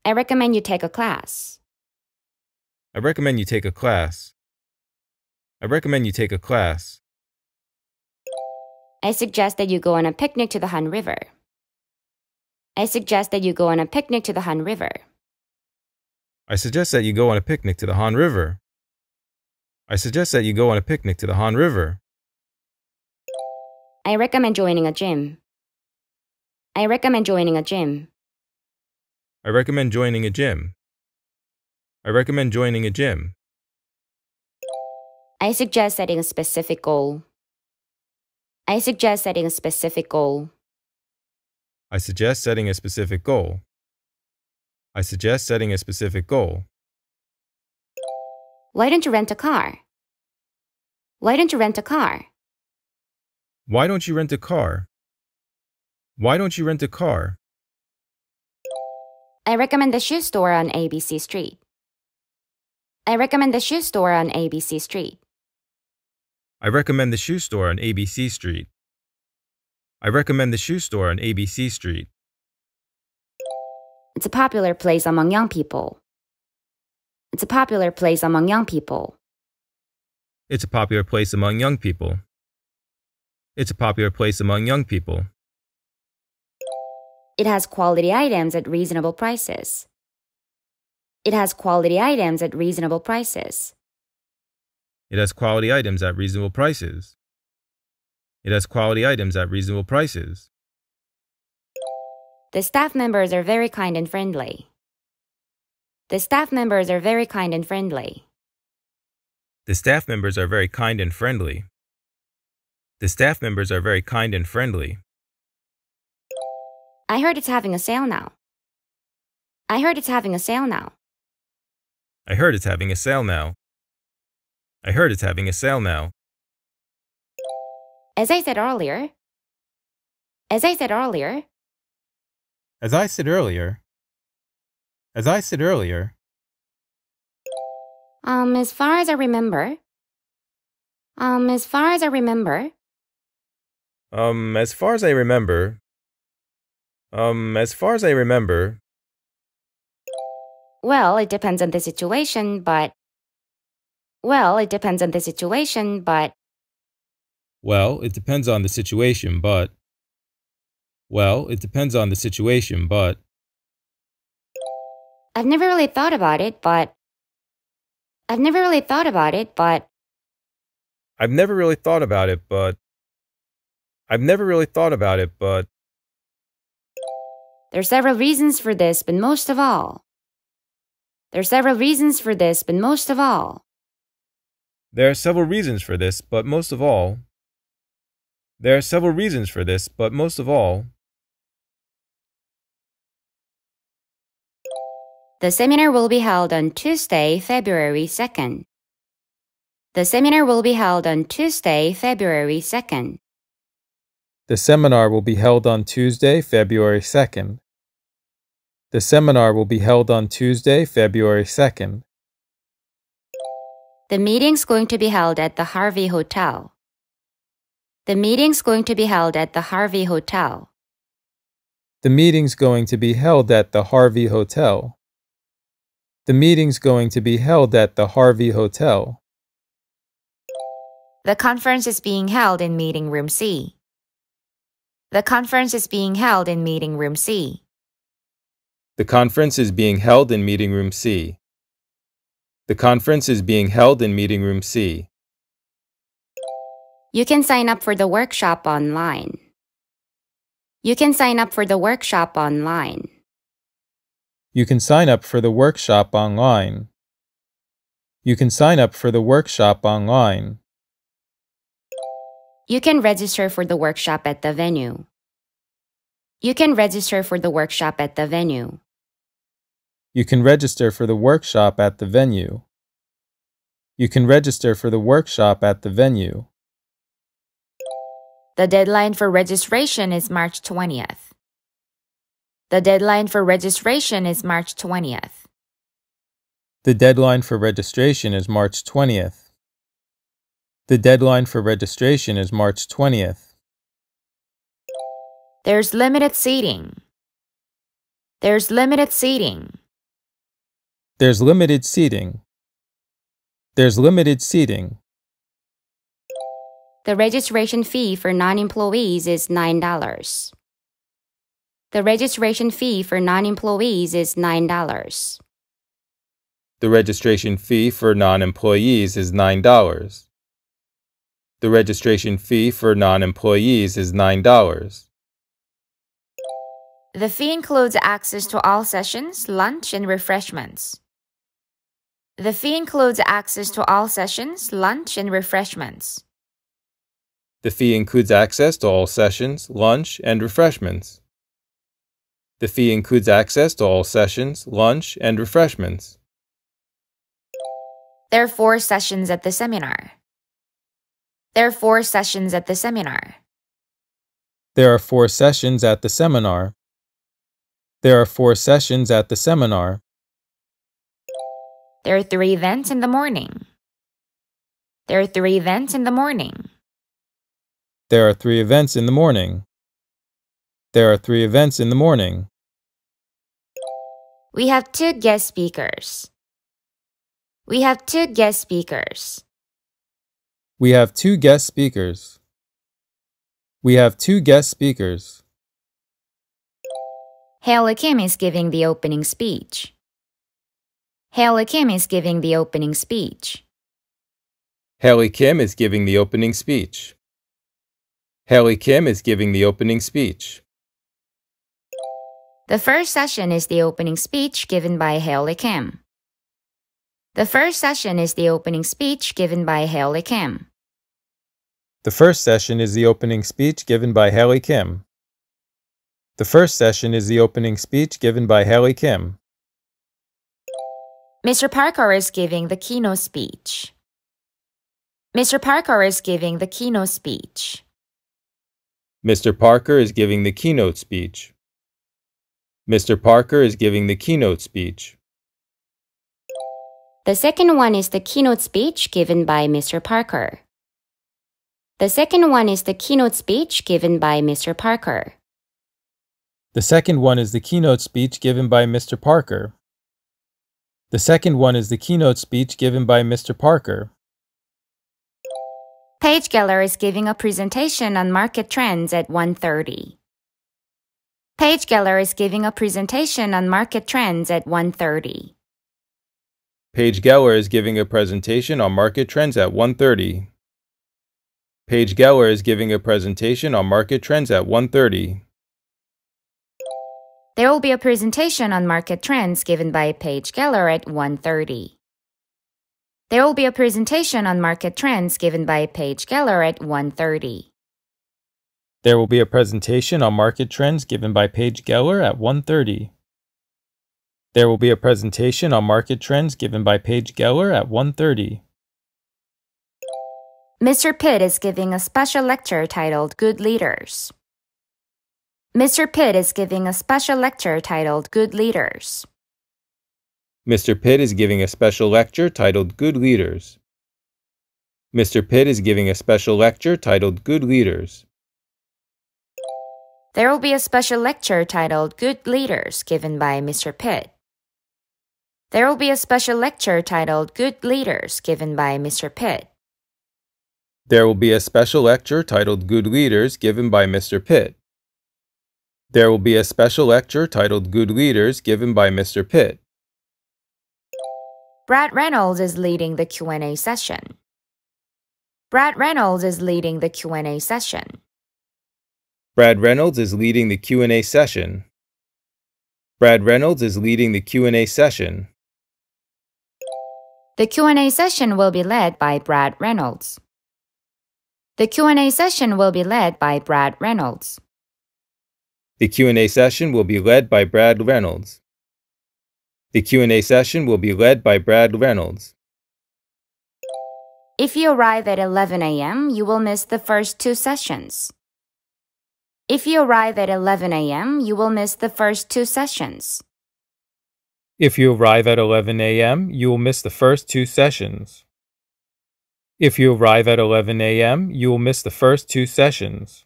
I recommend you take a class. I recommend you take a class. I recommend you take a class. I suggest that you go on a picnic to the Han River. I suggest that you go on a picnic to the Han River. I suggest that you go on a picnic to the Han River. I suggest that you go on a picnic to the Han River. I recommend joining a gym. I recommend joining a gym. I recommend joining a gym. I recommend joining a gym. I suggest setting a specific goal. I suggest setting a specific goal. I suggest setting a specific goal. I suggest setting a specific goal. Why don't you rent a car? Why don't you rent a car? Why don't you rent a car? Why don't you rent a car? I recommend the shoe store on ABC Street. I recommend the shoe store on ABC Street. I recommend the shoe store on ABC Street. I recommend the shoe store on ABC Street. It's a popular place among young people. It's a popular place among young people. It's a popular place among young people. It's a popular place among young people. It has quality items at reasonable prices. It has quality items at reasonable prices. It has quality items at reasonable prices. It has quality items at reasonable prices. The staff members are very kind and friendly. The staff members are very kind and friendly. The staff members are very kind and friendly. The staff members are very kind and friendly. I heard it's having a sale now. I heard it's having a sale now. I heard it's having a sale now. I heard it's having a sale now. As I said earlier. As I said earlier. As I said earlier. As I said earlier. Um, as far as I remember. Um, as far as I remember. Um, as far as I remember. Um, as far as I remember. Well, it depends on the situation, but. Well, it depends on the situation, but. Well, it depends on the situation, but. Well, it depends on the situation, but. I've never really thought about it, but. I've never really thought about it, but. I've never really thought about it, but. I've never really thought about it, but. There are several reasons for this, but most of all. There are several reasons for this, but most of all. There are several reasons for this, but most of all. There are several reasons for this, but most of all. The seminar will be held on Tuesday, February 2nd. The seminar will be held on Tuesday, February 2nd. The seminar will be held on Tuesday, February 2nd. The seminar will be held on Tuesday, February 2nd. The meeting's going to be held at the Harvey Hotel. The meeting's going to be held at the Harvey Hotel. The meeting's going to be held at the Harvey Hotel. The meeting's going to be held at the Harvey Hotel. The conference is being held in meeting room C. The conference is being held in Meeting Room C. The conference is being held in Meeting Room C. The conference is being held in Meeting Room C. You can sign up for the workshop online. You can sign up for the workshop online. You can sign up for the workshop online. You can sign up for the workshop online. You can register for the workshop at the venue. You can register for the workshop at the venue. You can register for the workshop at the venue. You can register for the workshop at the venue. The deadline for registration is March 20th. The deadline for registration is March 20th. The deadline for registration is March 20th. The deadline for registration is March 20th. There's limited seating. There's limited seating. There's limited seating. There's limited seating. The registration fee for non-employees is $9. The registration fee for non-employees is $9. The registration fee for non-employees is $9. The registration fee for non-employees is $9. The fee includes access to all sessions, lunch, and refreshments. The fee includes access to all sessions, lunch, and refreshments. The fee includes access to all sessions, lunch, and refreshments. The fee includes access to all sessions, lunch, and refreshments. There are four sessions at the seminar. There are four sessions at the seminar. There are four sessions at the seminar. There are four sessions at the seminar. There are three events in the morning. There are three events in the morning. There are three events in the morning. There are three events in the morning. We have two guest speakers. We have two guest speakers. We have two guest speakers. We have two guest speakers. Hela Kim is giving the opening speech. Hela Kim is giving the opening speech. Haley Kim is giving the opening speech. Haley Kim is giving the opening speech. The first session is the opening speech given by Haley Kim. The first session is the opening speech given by Haley Kim. The first session is the opening speech given by Haley Kim. The first session is the opening speech given by Haley Kim. Mr. Parker is giving the keynote speech. Mr. Parker is giving the keynote speech. Mr. Parker is giving the keynote speech. Mr. Parker is giving the keynote speech. The second one is the keynote speech given by Mr. Parker. The second one is the keynote speech given by Mr. Parker. The second one is the keynote speech given by Mr. Parker. The second one is the keynote speech given by Mr. Parker. Page Geller is giving a presentation on market trends at 1:30. Page Geller is giving a presentation on market trends at 1:30. Paige Geller is giving a presentation on market trends at 1:30. Paige Geller is giving a presentation on market trends at 1:30. There will be a presentation on market trends given by Paige Geller at 1:30. There will be a presentation on market trends given by Paige Geller at 1:30. There will be a presentation on market trends given by Paige Geller at 1:30. There will be a presentation on market trends given by Paige Geller at 1.30. Mr. Pitt is giving a special lecture titled Good Leaders. Mr. Pitt is giving a special lecture titled Good Leaders. Mr. Pitt is giving a special lecture titled Good Leaders. Mr. Pitt is giving a special lecture titled Good Leaders. There will be a special lecture titled Good Leaders given by Mr. Pitt. There will be a special lecture titled Good Leaders given by Mr. Pitt. There will be a special lecture titled Good Leaders given by Mr. Pitt. There will be a special lecture titled Good Leaders given by Mr. Pitt. Brad Reynolds is leading the Q&A session. Brad Reynolds is leading the Q&A session. Brad Reynolds is leading the Q&A session. Brad Reynolds is leading the Q&A session. The Q&A session will be led by Brad Reynolds. The Q&A session will be led by Brad Reynolds. The Q&A session will be led by Brad Reynolds. The Q&A session will be led by Brad Reynolds. If you arrive at 11 a.m., you will miss the first two sessions. If you arrive at 11 a.m., you will miss the first two sessions. If you arrive at 11 a.m., you will miss the first two sessions. If you arrive at 11 a.m., you will miss the first two sessions.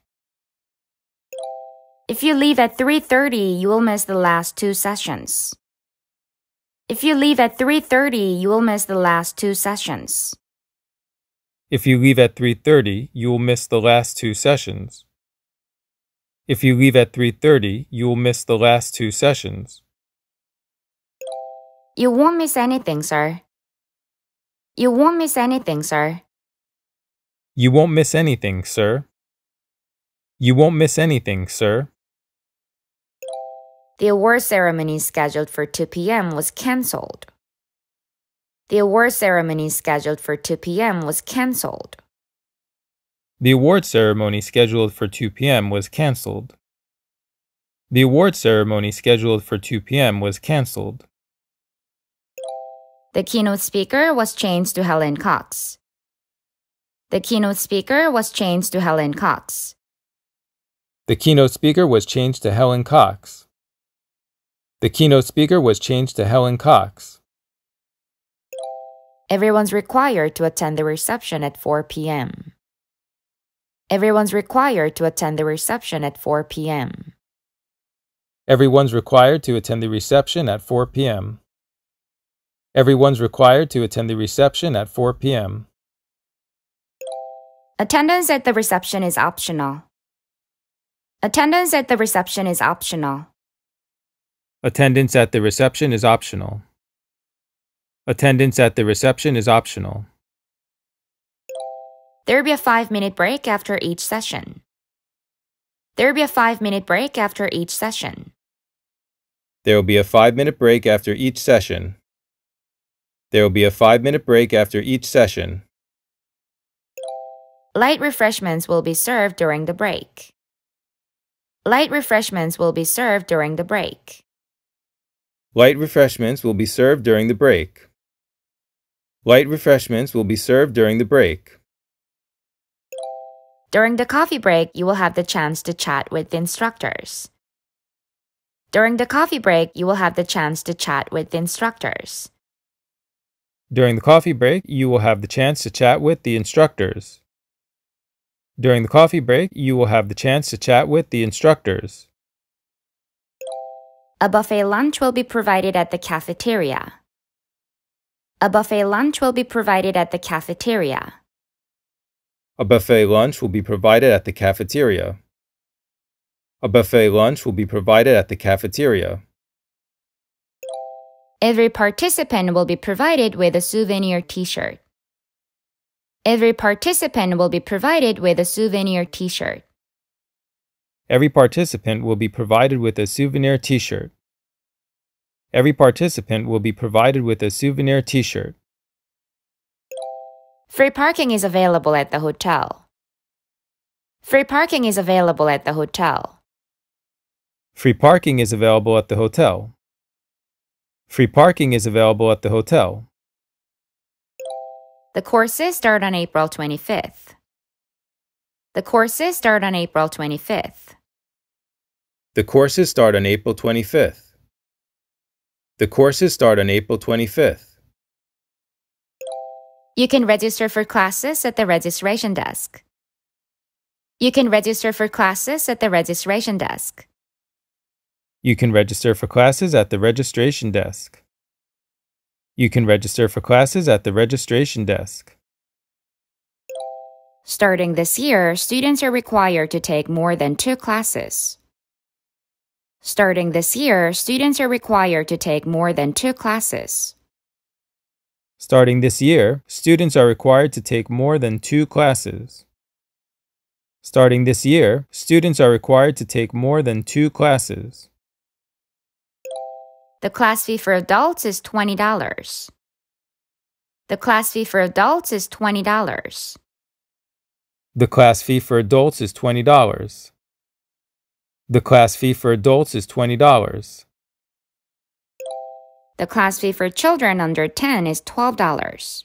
If you leave at 3:30, you will miss the last two sessions. If you leave at 3:30, you will miss the last two sessions. If you leave at 3:30, you will miss the last two sessions. If you leave at 3:30, you will miss the last two sessions. You won't miss anything, sir. You won't miss anything, sir. You won't miss anything, sir. You won't miss anything, sir. The award ceremony scheduled for 2 p.m. was cancelled. The award ceremony scheduled for 2 p.m. was cancelled. The award ceremony scheduled for 2 p.m. was cancelled. The award ceremony scheduled for 2 p.m. was cancelled. The keynote speaker was changed to Helen Cox. The keynote speaker was changed to Helen Cox. The keynote speaker was changed to Helen Cox. The keynote speaker was changed to Helen Cox. Everyone's required to attend the reception at 4 p.m. Everyone's required to attend the reception at 4 p.m. Everyone's required to attend the reception at 4 p.m. Everyone's required to attend the reception at 4 p.m. Attendance at the reception is optional. Attendance at the reception is optional. Attendance at the reception is optional. Attendance at the reception is optional. There will be a five minute break after each session. There will be a five minute break after each session. There will be a five minute break after each session. There will be a five minute break after each session. Light refreshments will be served during the break. Light refreshments will be served during the break. Light refreshments will be served during the break. Light refreshments will be served during the break. During the coffee break, you will have the chance to chat with the instructors. During the coffee break, you will have the chance to chat with the instructors. During the coffee break, you will have the chance to chat with the instructors. During the coffee break, you will have the chance to chat with the instructors. A buffet lunch will be provided at the cafeteria. A buffet lunch will be provided at the cafeteria. A buffet lunch will be provided at the cafeteria. A buffet lunch will be provided at the cafeteria. Every participant will be provided with a souvenir t-shirt. Every participant will be provided with a souvenir t-shirt. Every participant will be provided with a souvenir t-shirt. Every participant will be provided with a souvenir t-shirt. Free parking is available at the hotel. Free parking is available at the hotel. Free parking is available at the hotel. Free parking is available at the hotel. The courses start on April 25th. The courses start on April 25th. The courses start on April 25th. The courses start on April 25th. You can register for classes at the registration desk. You can register for classes at the registration desk. You can register for classes at the registration desk. You can register for classes at the registration desk. Starting this year, students are required to take more than two classes. Starting this year, students are required to take more than two classes. Starting this year, students are required to take more than two classes. Starting this year, students are required to take more than two classes. The class fee for adults is $20. The class fee for adults is $20. The class fee for adults is $20. The class fee for adults is $20. The class fee for children under 10 is $12.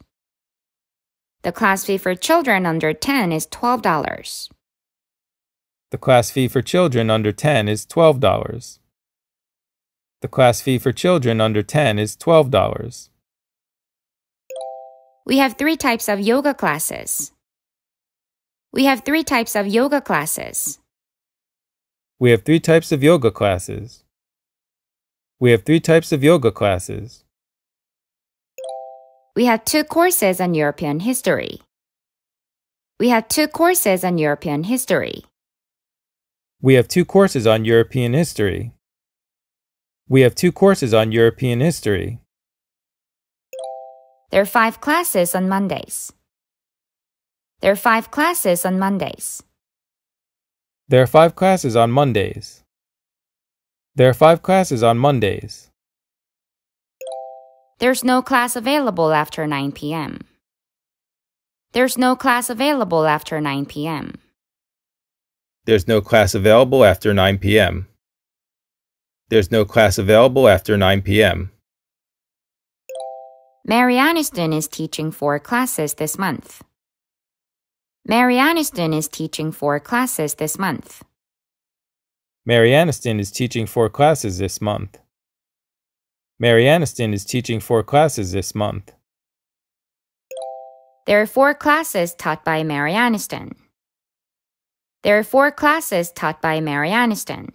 The class fee for children under 10 is $12. The class fee for children under 10 is $12. The class fee for children under 10 is $12. We have three types of yoga classes. We have three types of yoga classes. We have three types of yoga classes. We have three types of yoga classes. We have two courses on European history. We have two courses on European history. We have two courses on European history. We have two courses on European history. There are five classes on Mondays. There are five classes on Mondays. There are five classes on Mondays. There are five classes on Mondays. There's no class available after 9 p.m. There's no class available after 9 p.m. There's no class available after 9 p.m. There's no class available after 9 p.m. Mary Aniston is teaching four classes this month. Mary Aniston is teaching four classes this month. Mary Aniston is teaching four classes this month. Mary Aniston is teaching four classes this month. There are four classes taught by Mary Aniston. There are four classes taught by Mary Aniston.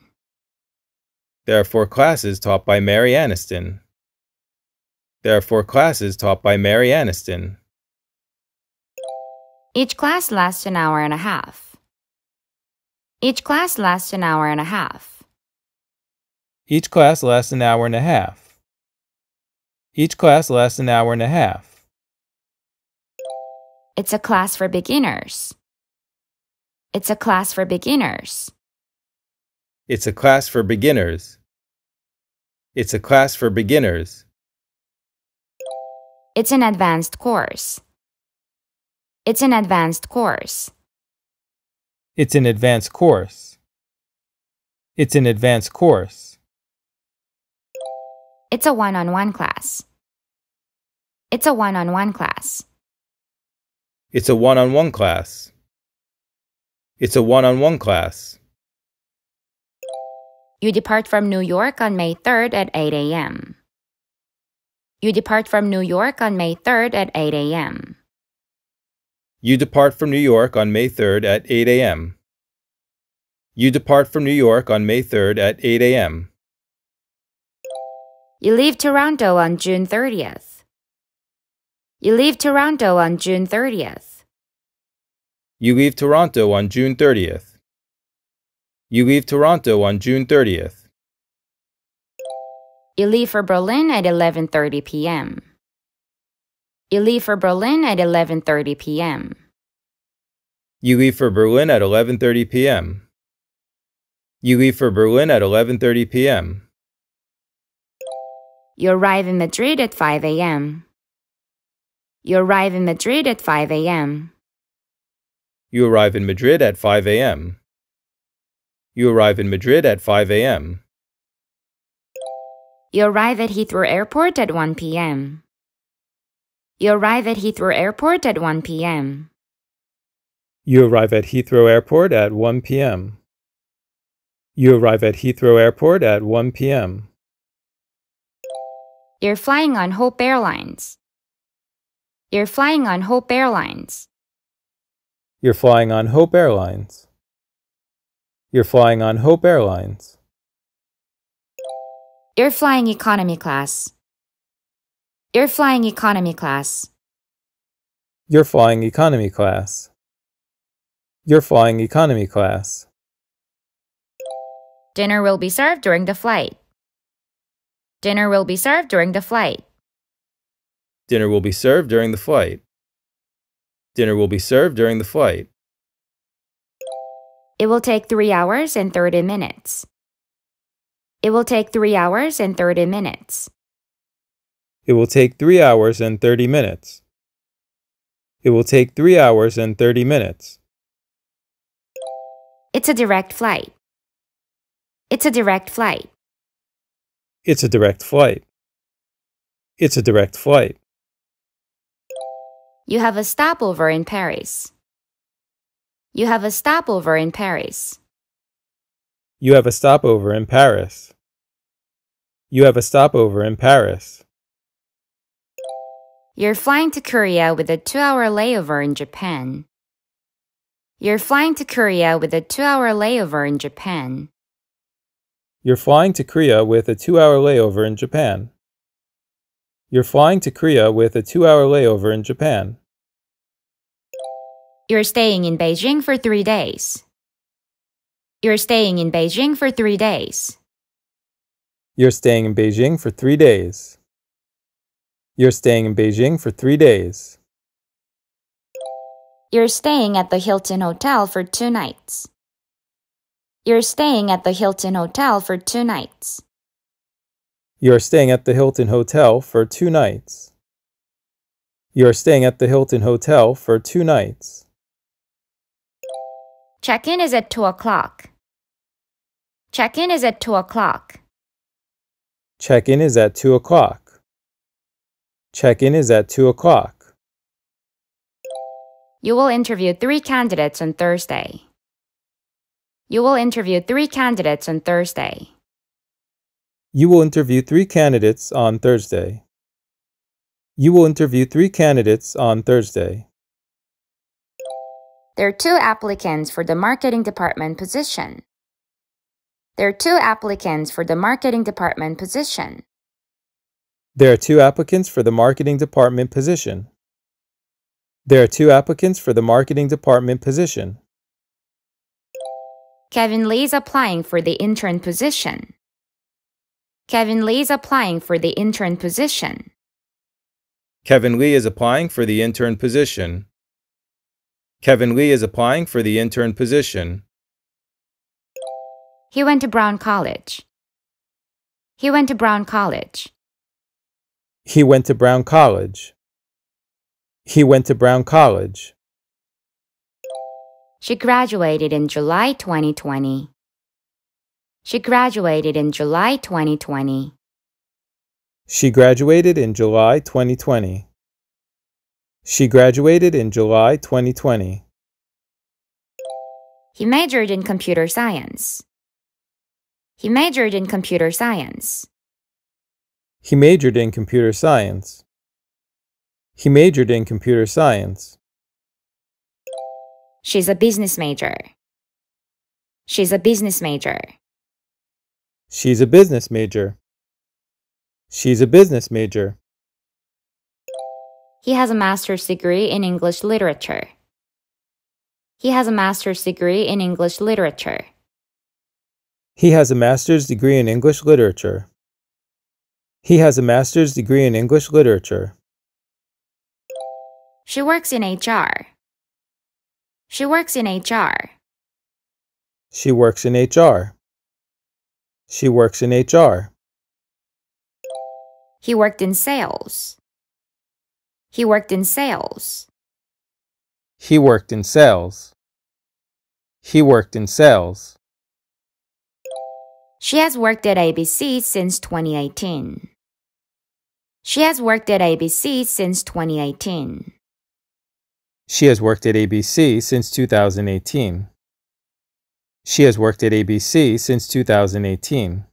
There are four classes taught by Mary Aniston. There are four classes taught by Mary Aniston. Each class lasts an hour and a half. Each class lasts an hour and a half. Each class lasts an hour and a half. Each class lasts an hour and a half. It's a class for beginners. It's a class for beginners. It's a class for beginners. It's a class for beginners. It's an advanced course. It's an advanced course. It's an advanced course. It's an advanced course. It's a one on one class. It's a one on one class. It's a one on one class. It's a one on one class. You depart from New York on May 3rd at 8 a.m. You depart from New York on May 3rd at 8 a.m. You depart from New York on May 3rd at 8 a.m. You depart from New York on May 3rd at 8 a.m. You leave Toronto on June 30th. You leave Toronto on June 30th. You leave Toronto on June 30th. You leave Toronto on June 30th. You leave for Berlin at 11:30 p.m. You leave for Berlin at 11:30 p.m. You leave for Berlin at 11:30 p.m. You leave for Berlin at 11:30 p.m. You arrive in Madrid at 5 a.m. You arrive in Madrid at 5 a.m. You arrive in Madrid at 5 a.m. You arrive in Madrid at 5 a.m. You arrive at Heathrow Airport at 1 p.m. You arrive at Heathrow Airport at 1 p.m. You arrive at Heathrow Airport at 1 p.m. You arrive at Heathrow Airport at 1 p.m. You're flying on Hope Airlines. You're flying on Hope Airlines. You're flying on Hope Airlines. You're flying on Hope Airlines. You're flying economy class. You're flying economy class. You're flying economy class. You're flying economy class. Dinner will be served during the flight. Dinner will be served during the flight. Dinner will be served during the flight. Dinner will be served during the flight. It will take 3 hours and 30 minutes. It will take 3 hours and 30 minutes. It will take 3 hours and 30 minutes. It will take 3 hours and 30 minutes. It's a direct flight. It's a direct flight. It's a direct flight. It's a direct flight. You have a stopover in Paris. You have a stopover in Paris. You have a stopover in Paris. You have a stopover in Paris. You're flying to Korea with a two hour layover in Japan. You're flying to Korea with a two hour layover in Japan. You're flying to Korea with a two hour layover in Japan. You're flying to Korea with a two hour layover in Japan. You're staying in Beijing for three days. You're staying in Beijing for three days. You're staying in Beijing for three days. You're staying in Beijing for three days. You're staying at the Hilton Hotel for two nights. You're staying at the Hilton Hotel for two nights. You're staying at the Hilton Hotel for two nights. You're staying at the Hilton Hotel for two nights. Check-in is at 2 o'clock. Check-in is at 2 o'clock. Check-in is at 2 o'clock. Check-in is at 2 o'clock. You will interview three candidates on Thursday. You will interview three candidates on Thursday. You will interview three candidates on Thursday. You will interview three candidates on Thursday. There are two applicants for the marketing department position. There are two applicants for the marketing department position. There are two applicants for the marketing department position. There are two applicants for the marketing department position. Kevin Lee is applying for the intern position. Kevin Lee is applying for the intern position. Kevin Lee is applying for the intern position. Kevin Lee is applying for the intern position. He went to Brown College. He went to Brown College. He went to Brown College. He went to Brown College. She graduated in July 2020. She graduated in July 2020. She graduated in July 2020. She graduated in July 2020. He majored in computer science. He majored in computer science. He majored in computer science. He majored in computer science. She's a business major. She's a business major. She's a business major. She's a business major. He has a master's degree in English literature. He has a master's degree in English literature. He has a master's degree in English literature. He has a master's degree in English literature. She works in HR. She works in HR. She works in HR. She works in HR. He worked in sales. He worked in sales. He worked in sales. He worked in sales. She has worked at ABC since 2018. She has worked at ABC since 2018. She has worked at ABC since 2018. She has worked at ABC since 2018.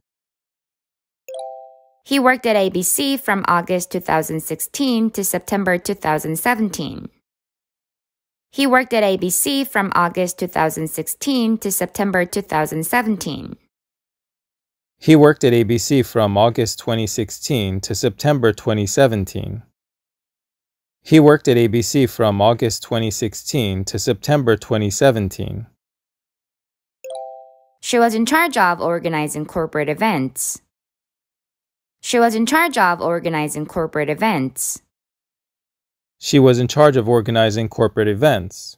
He worked at ABC from August 2016 to September 2017. He worked at ABC from August 2016 to September 2017. He worked at ABC from August 2016 to September 2017. He worked at ABC from August 2016 to September 2017. She was in charge of organizing corporate events. She was in charge of organizing corporate events. She was in charge of organizing corporate events.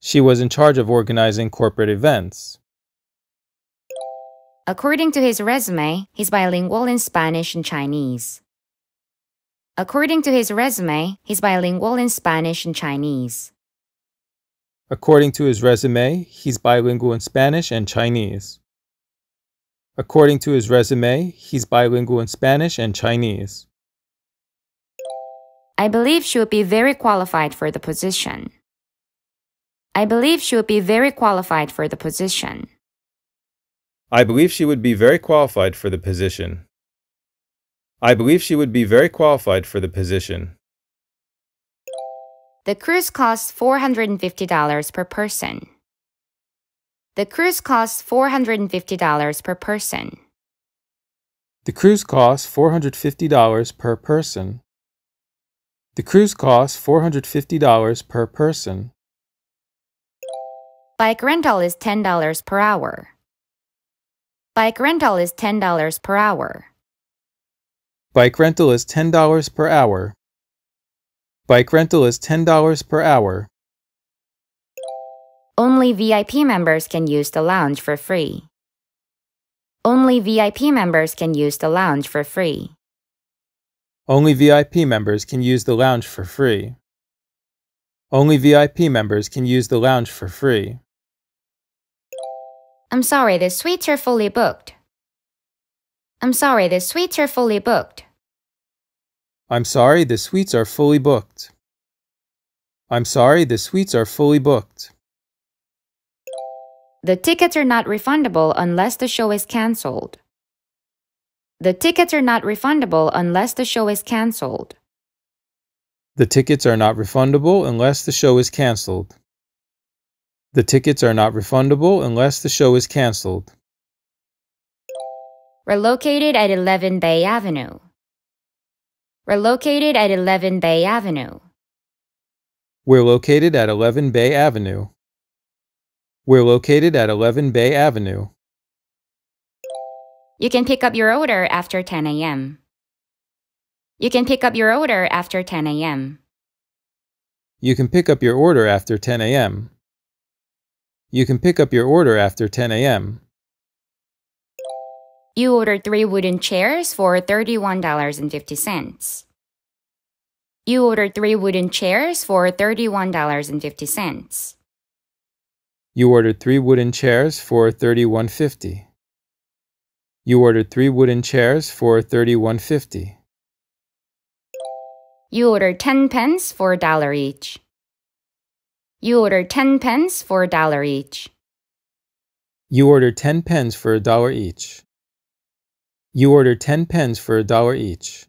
She was in charge of organizing corporate events. According to his resume, he's bilingual in Spanish and Chinese. According to his resume, he's bilingual in Spanish and Chinese. According to his resume, he's bilingual in Spanish and Chinese. According to his resume, he's bilingual in Spanish and Chinese. I believe she would be very qualified for the position. I believe she would be very qualified for the position. I believe she would be very qualified for the position. I believe she would be very qualified for the position. The cruise costs $450 per person. The cruise costs $450 per person. The cruise costs $450 per person. The cruise costs $450 per person. Bike rental is $10 per hour. Bike rental is $10 per hour. Bike rental is $10 per hour. Bike rental is $10 per hour. Only VIP members can use the lounge for free. Only VIP members can use the lounge for free. Only VIP members can use the lounge for free. Only VIP members can use the lounge for free. I'm sorry, the suites are fully booked. I'm sorry, the suites are fully booked. I'm sorry, the suites are fully booked. I'm sorry, the suites are fully booked. The tickets are not refundable unless the show is cancelled. The tickets are not refundable unless the show is cancelled. The tickets are not refundable unless the show is cancelled. The tickets are not refundable unless the show is cancelled. We're located at 11 Bay Avenue. We're located at 11 Bay Avenue. We're located at 11 Bay Avenue. We're located at 11 Bay Avenue. You can pick up your order after 10 a.m. You can pick up your order after 10 a.m. You can pick up your order after 10 a.m. You can pick up your order after 10 a.m. You ordered three wooden chairs for $31.50. You ordered three wooden chairs for $31.50. You ordered three wooden chairs for thirty-one fifty. You ordered three wooden chairs for thirty-one fifty. You ordered ten pens for a dollar each. You ordered ten pens for a dollar each. You ordered ten pens for a dollar each. You ordered ten pens for a dollar each.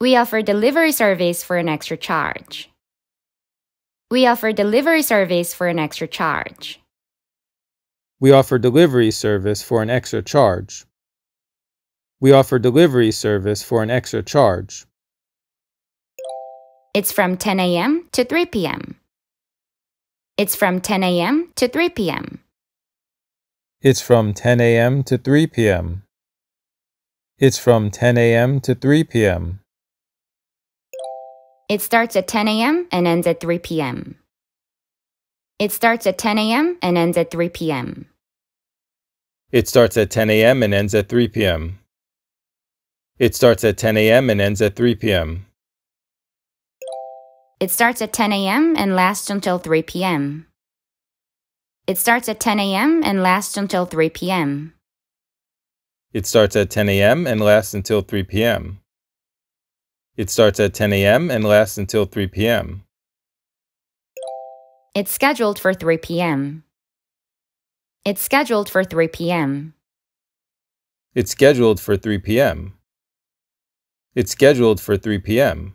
We offer delivery service for an extra charge. We offer delivery service for an extra charge. We offer delivery service for an extra charge. We offer delivery service for an extra charge. It's from 10 a.m. to 3 p.m. It's from 10 a.m. to 3 p.m. It's from 10 a.m. to 3 p.m. It's from 10 a.m. to 3 p.m. It starts at 10 a.m. and ends at 3 p.m. It starts at 10 a.m. and ends at 3 p.m. It starts at 10 a.m. and ends at 3 p.m. It starts at 10 a.m. and ends at 3 p.m. It starts at 10 a.m. and lasts until 3 p.m. It starts at 10 a.m. and lasts until 3 p.m. It starts at 10 a.m. and lasts until 3 p.m. It starts at 10 a.m. and lasts until 3 p.m. It's scheduled for 3 p.m. It's scheduled for 3 p.m. It's scheduled for 3 p.m. It's scheduled for 3 p.m.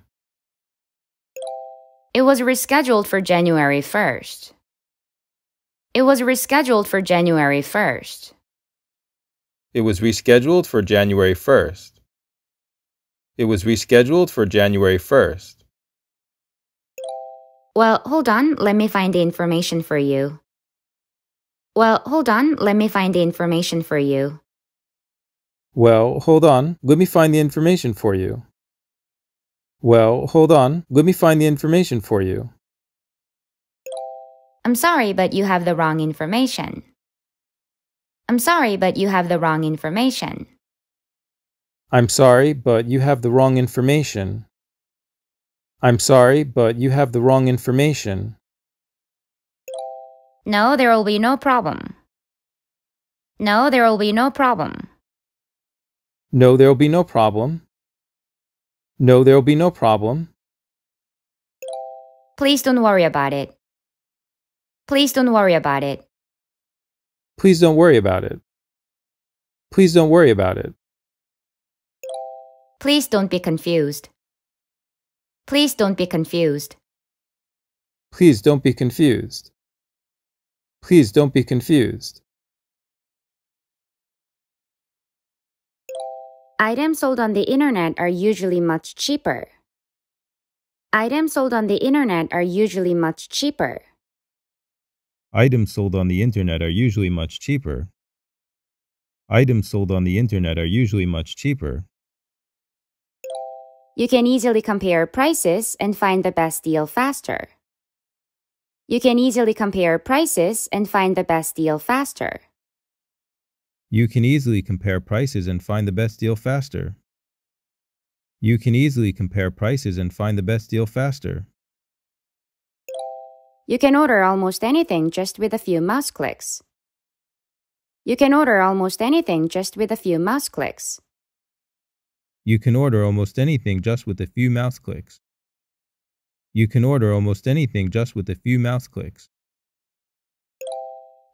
It was rescheduled for January 1st. It was rescheduled for January 1st. It was rescheduled for January 1st. It was rescheduled for January 1st. Well, hold on, let me find the information for you. Well, hold on, let me find the information for you. Well, hold on, let me find the information for you. Well, hold on, let me find the information for you. I'm sorry, but you have the wrong information. I'm sorry, but you have the wrong information. I'm sorry, but you have the wrong information. I'm sorry, but you have the wrong information. No, there will be no problem. No, there will be no problem. No, there will be no problem. No, there will be no problem. Please don't worry about it. Please don't worry about it. Please don't worry about it. Please don't worry about it. Please don't be confused. Please don't be confused. Please don't be confused. Please don't be confused. Items sold on the internet are usually much cheaper. Items sold on the internet are usually much cheaper. Items sold on the internet are usually much cheaper. Items sold on the internet are usually much cheaper. You can easily compare prices and find the best deal faster. You can easily compare prices and find the best deal faster. You can easily compare prices and find the best deal faster. You can easily compare prices and find the best deal faster. You can order almost anything just with a few mouse clicks. You can order almost anything just with a few mouse clicks. You can order almost anything just with a few mouse clicks. You can order almost anything just with a few mouse clicks.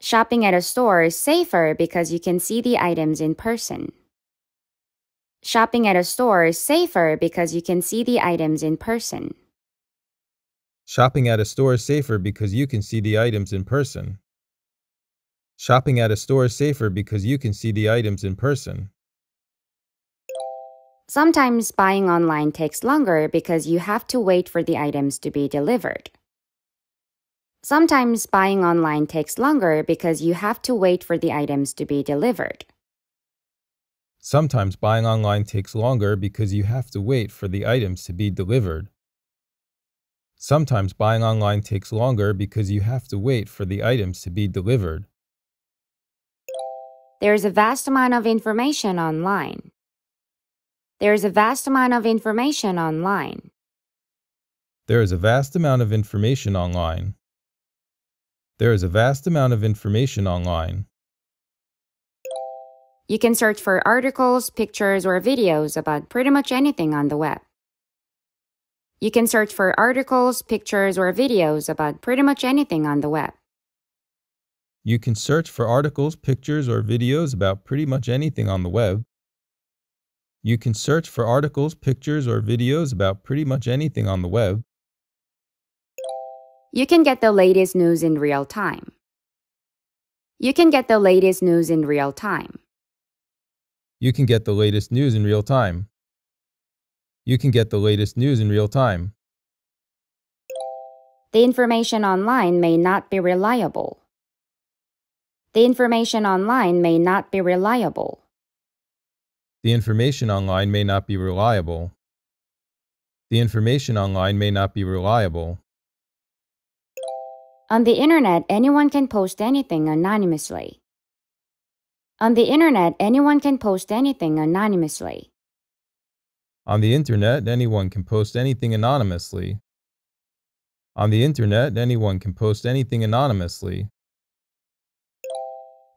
Shopping at a store is safer because you can see the items in person. Shopping at a store is safer because you can see the items in person. Shopping at a store is safer because you can see the items in person. Shopping at a store is safer because you can see the items in person. Sometimes buying online takes longer because you have to wait for the items to be delivered. Sometimes buying online takes longer because you have to wait for the items to be delivered. Sometimes buying online takes longer because you have to wait for the items to be delivered. Sometimes buying online takes longer because you have to wait for the items to be delivered. There is a vast amount of information online. There is a vast amount of information online. There is a vast amount of information online. There is a vast amount of information online. You can search for articles, pictures, or videos about pretty much anything on the web. You can search for articles, pictures, or videos about pretty much anything on the web. You can search for articles, pictures, or videos about pretty much anything on the web. You can search for articles, pictures, or videos about pretty much anything on the web. You can get the latest news in real time. You can get the latest news in real time. You can get the latest news in real time. You can get the latest news in real time. The information online may not be reliable. The information online may not be reliable. The information online may not be reliable. The information online may not be reliable. On the internet, anyone can post anything anonymously. On the internet, anyone can post anything anonymously. On the internet, anyone can post anything anonymously. On the internet, anyone can post anything anonymously.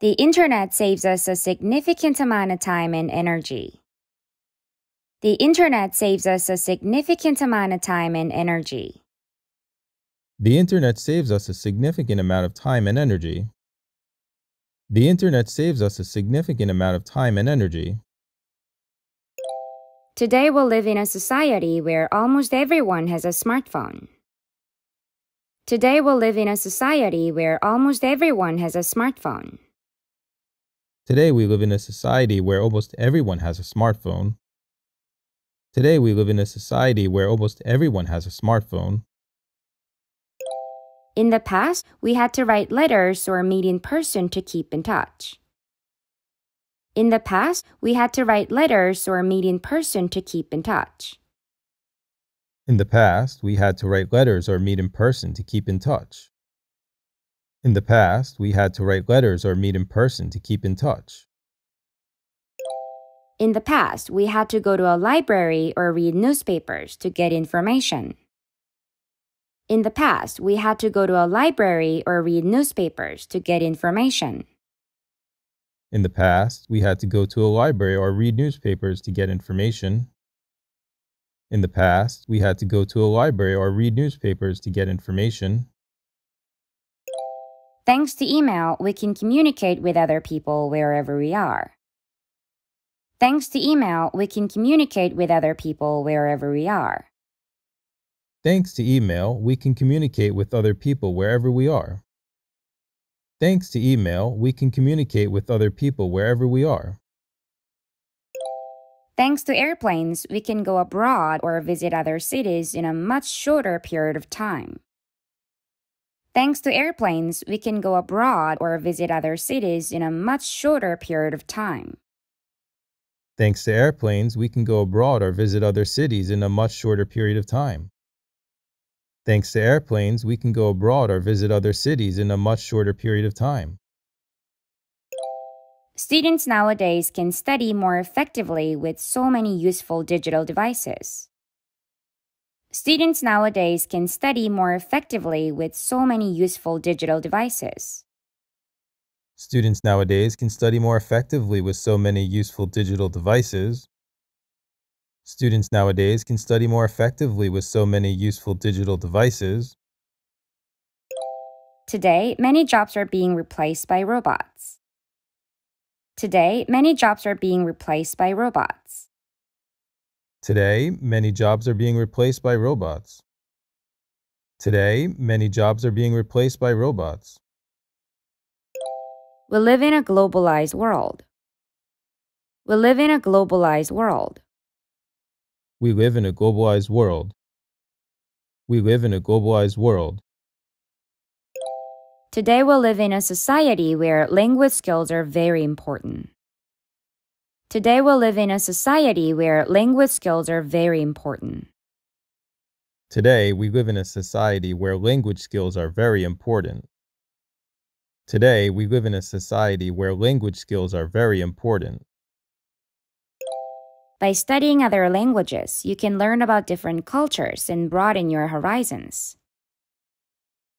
The internet saves us a significant amount of time and energy. The internet saves us a significant amount of time and energy. The internet saves us a significant amount of time and energy. The internet saves us a significant amount of time and energy. Today we live in a society where almost everyone has a smartphone. Today we live in a society where almost everyone has a smartphone. Today, we live in a society where almost everyone has a smartphone. Today, we live in a society where almost everyone has a smartphone. In the past, we had to write letters or meet in person to keep in touch. In the past, we had to write letters or meet in person to keep in touch. In the past, we had to write letters or meet in person to keep in touch. In the past, we had to write letters or meet in person to keep in touch. In the past, we had to go to a library or read newspapers to get information. In the past, we had to go to a library or read newspapers to get information. In the past, we had to go to a library or read newspapers to get information. In the past, we had to go to a library or read newspapers to get information. Thanks to email, we can communicate with other people wherever we are. Thanks to email, we can communicate with other people wherever we are. Thanks to email, we can communicate with other people wherever we are. Thanks to email, we can communicate with other people wherever we are. Thanks to airplanes, we can go abroad or visit other cities in a much shorter period of time. Thanks to airplanes, we can go abroad or visit other cities in a much shorter period of time. Thanks to airplanes, we can go abroad or visit other cities in a much shorter period of time. Thanks to airplanes, we can go abroad or visit other cities in a much shorter period of time. Students nowadays can study more effectively with so many useful digital devices. Students nowadays can study more effectively with so many useful digital devices. Students nowadays can study more effectively with so many useful digital devices. Students nowadays can study more effectively with so many useful digital devices. Today, many jobs are being replaced by robots. Today, many jobs are being replaced by robots. Today, many jobs are being replaced by robots. Today, many jobs are being replaced by robots. We live in a globalized world. We live in a globalized world. We live in a globalized world. We live in a globalized world. Today we live in a society where language skills are very important. Today, we live in a society where language skills are very important. Today, we live in a society where language skills are very important. Today, we live in a society where language skills are very important. By studying other languages, you can learn about different cultures and broaden your horizons.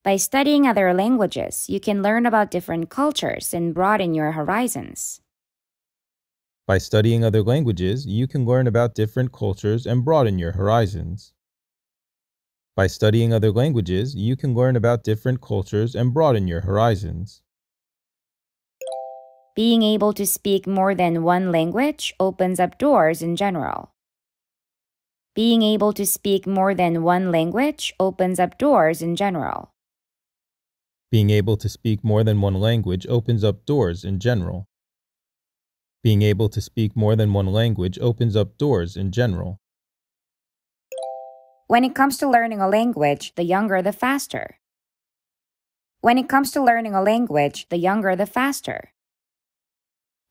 By studying other languages, you can learn about different cultures and broaden your horizons. By studying other languages, you can learn about different cultures and broaden your horizons. By studying other languages, you can learn about different cultures and broaden your horizons. Being able to speak more than one language opens up doors in general. Being able to speak more than one language opens up doors in general. Being able to speak more than one language opens up doors in general. Being able to speak more than one language opens up doors in general. When it comes to learning a language, the younger the faster. When it comes to learning a language, the younger the faster.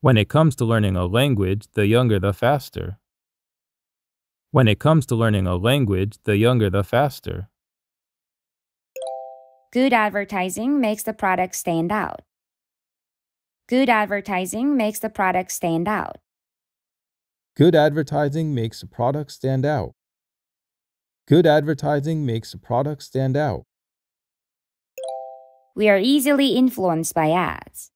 When it comes to learning a language, the younger the faster. When it comes to learning a language, the younger the faster. Good advertising makes the product stand out. Good advertising makes the product stand out. Good advertising makes the product stand out. Good advertising makes the product stand out. We are easily influenced by ads.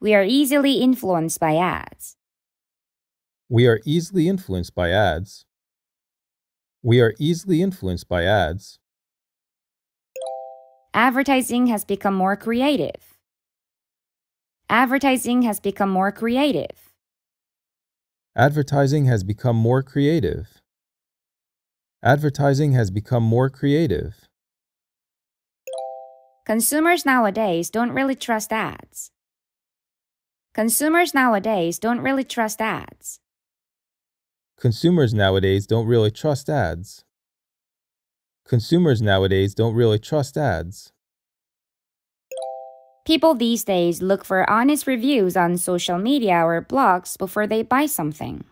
We are easily influenced by ads. We are easily influenced by ads. We are easily influenced by ads. Advertising has become more creative. Advertising has become more creative. Advertising has become more creative. Advertising has become more creative. Consumers nowadays don't really trust ads. Consumers nowadays don't really trust ads. Consumers nowadays don't really trust ads. Consumers nowadays don't really trust ads. People these days look for honest reviews on social media or blogs before they buy something.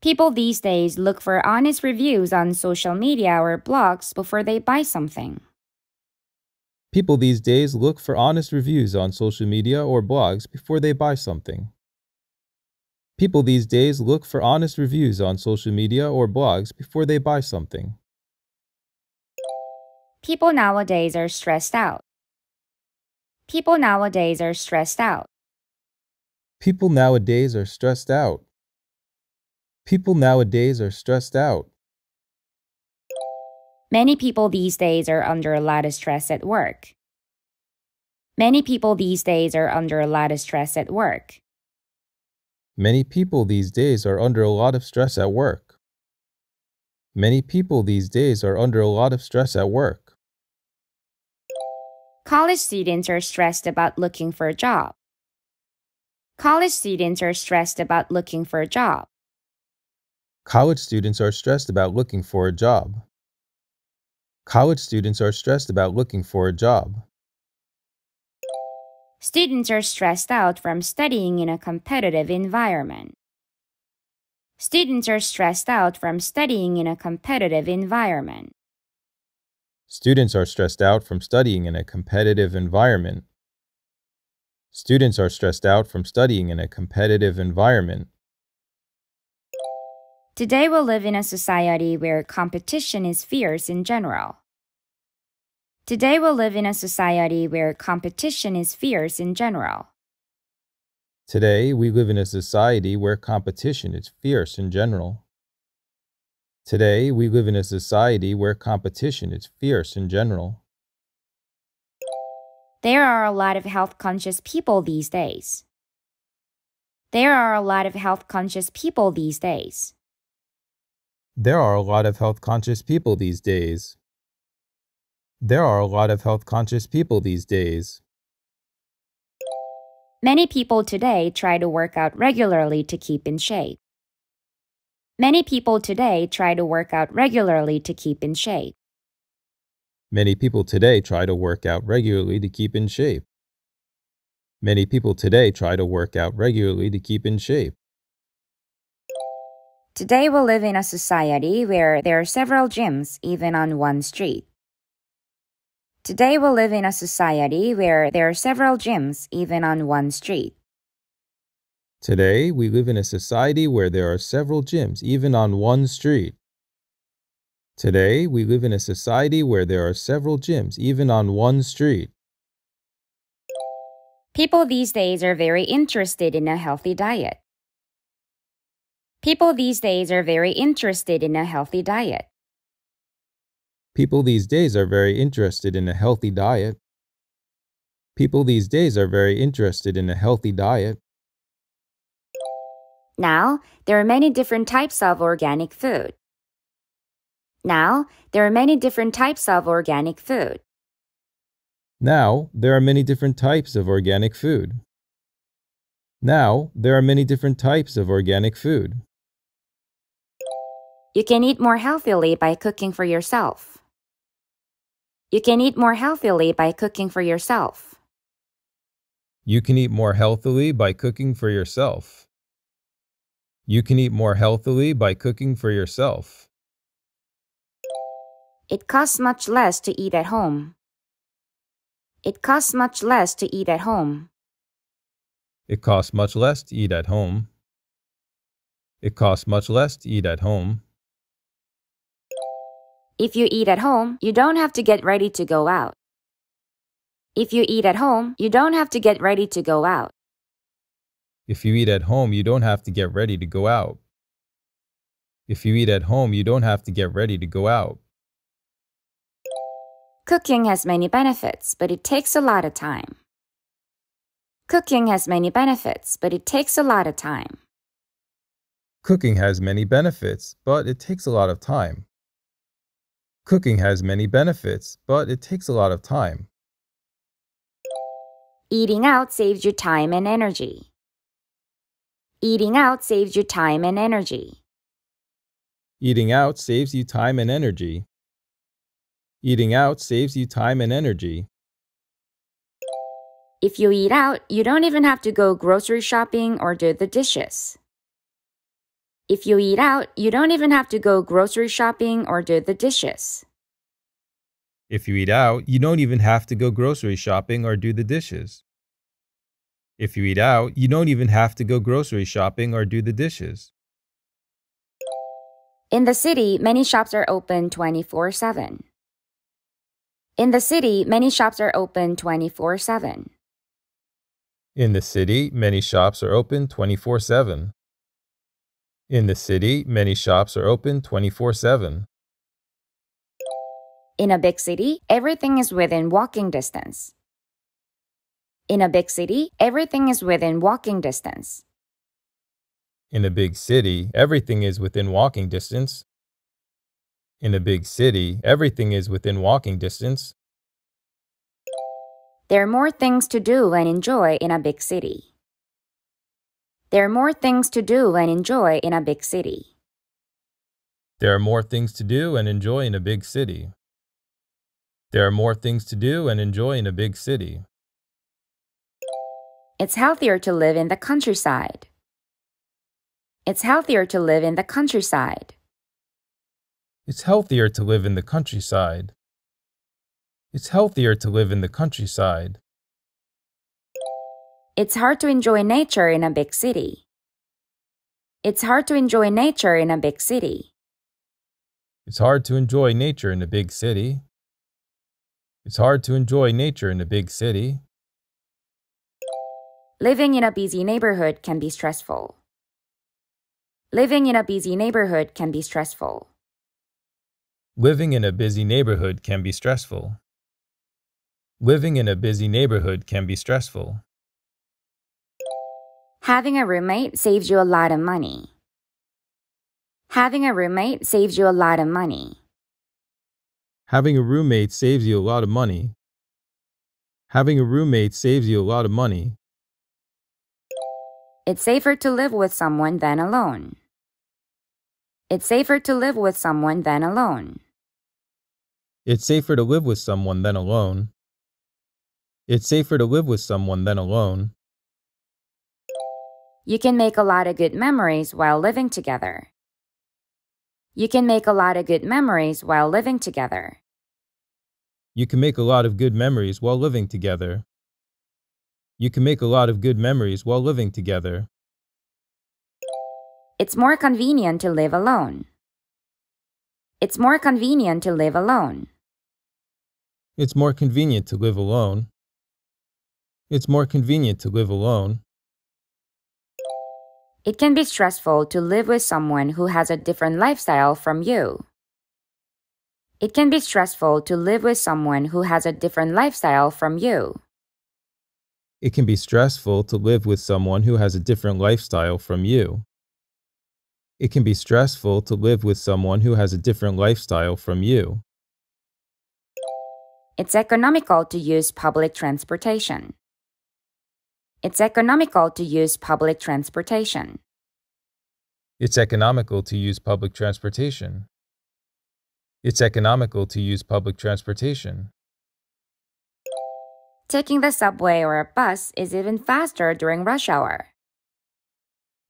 People these days look for honest reviews on social media or blogs before they buy something. People these days look for honest reviews on social media or blogs before they buy something. People these days look for honest reviews on social media or blogs before they buy something. People nowadays are stressed out. People nowadays are stressed out. People nowadays are stressed out. People nowadays are stressed out. Many people these days are under a lot of stress at work. Many people these days are under a lot of stress at work. Many people these days are under a lot of stress at work. Many people these days are under a lot of stress at work. College students are stressed about looking for a job. College students are stressed about looking for a job. College students are stressed about looking for a job. College students are stressed about looking for a job. Students are stressed out from studying in a competitive environment. Students are stressed out from studying in a competitive environment. Students are stressed out from studying in a competitive environment. Students are stressed out from studying in a competitive environment. Today we live in a society where competition is fierce in general. Today we live in a society where competition is fierce in general. Today we live in a society where competition is fierce in general. Today, we live in a society where competition is fierce in general. There are a lot of health conscious people these days. There are a lot of health conscious people these days. There are a lot of health conscious people these days. There are a lot of health conscious people these days. Many people today try to work out regularly to keep in shape. Many people today try to work out regularly to keep in shape. Many people today try to work out regularly to keep in shape. Many people today try to work out regularly to keep in shape. Today we live in a society where there are several gyms even on one street. Today we live in a society where there are several gyms even on one street. Today, we live in a society where there are several gyms, even on one street. Today, we live in a society where there are several gyms, even on one street. People these days are very interested in a healthy diet. People these days are very interested in a healthy diet. People these days are very interested in a healthy diet. People these days are very interested in a healthy diet. Now, there are many different types of organic food. Now, there are many different types of organic food. Now, there are many different types of organic food. Now, there are many different types of organic food. You can eat more healthily by cooking for yourself. You can eat more healthily by cooking for yourself. You can eat more healthily by cooking for yourself. You can eat more healthily by cooking for yourself. It costs much less to eat at home. It costs much less to eat at home. It costs much less to eat at home. It costs much less to eat at home. If you eat at home, you don't have to get ready to go out. If you eat at home, you don't have to get ready to go out. If you eat at home, you don't have to get ready to go out. If you eat at home, you don't have to get ready to go out. Cooking has many benefits, but it takes a lot of time. Cooking has many benefits, but it takes a lot of time. Cooking has many benefits, but it takes a lot of time. Cooking has many benefits, but it takes a lot of time. Eating out saves you time and energy. Eating out saves you time and energy. Eating out saves you time and energy. Eating out saves you time and energy. If you eat out, you don't even have to go grocery shopping or do the dishes. If you eat out, you don't even have to go grocery shopping or do the dishes. If you eat out, you don't even have to go grocery shopping or do the dishes. If you eat out, you don't even have to go grocery shopping or do the dishes. In the city, many shops are open 24 7. In the city, many shops are open 24 7. In the city, many shops are open 24 7. In the city, many shops are open 24 7. In a big city, everything is within walking distance. In a big city, everything is within walking distance. In a big city, everything is within walking distance. In a big city, everything is within walking distance. There are more things to do and enjoy in a big city. There are more things to do and enjoy in a big city. There are more things to do and enjoy in a big city. There are more things to do and enjoy in a big city. It's healthier to live in the countryside. It's healthier to live in the countryside. It's healthier to live in the countryside. It's healthier to live in the countryside. It's hard to enjoy nature in a big city. It's hard to enjoy nature in a big city. It's hard to enjoy nature in a big city. It's hard to enjoy nature in a big city. Living in a busy neighborhood can be stressful. Living in a busy neighborhood can be stressful. Living in a busy neighborhood can be stressful. Living in a busy neighborhood can be stressful. Having a roommate saves you a lot of money. Having a roommate saves you a lot of money. Having a roommate saves you a lot of money. Having a roommate saves you a lot of money. It's safer to live with someone than alone. It's safer to live with someone than alone. It's safer to live with someone than alone. It's safer to live with someone than alone. You can make a lot of good memories while living together. You can make a lot of good memories while living together. You can make a lot of good memories while living together. You can make a lot of good memories while living together. It's more convenient to live alone. It's more convenient to live alone. It's more convenient to live alone. It's more convenient to live alone. It can be stressful to live with someone who has a different lifestyle from you. It can be stressful to live with someone who has a different lifestyle from you. It can be stressful to live with someone who has a different lifestyle from you. It can be stressful to live with someone who has a different lifestyle from you. It's economical to use public transportation. It's economical to use public transportation. It's economical to use public transportation. It's economical to use public transportation. Taking the subway or a bus is even faster during rush hour.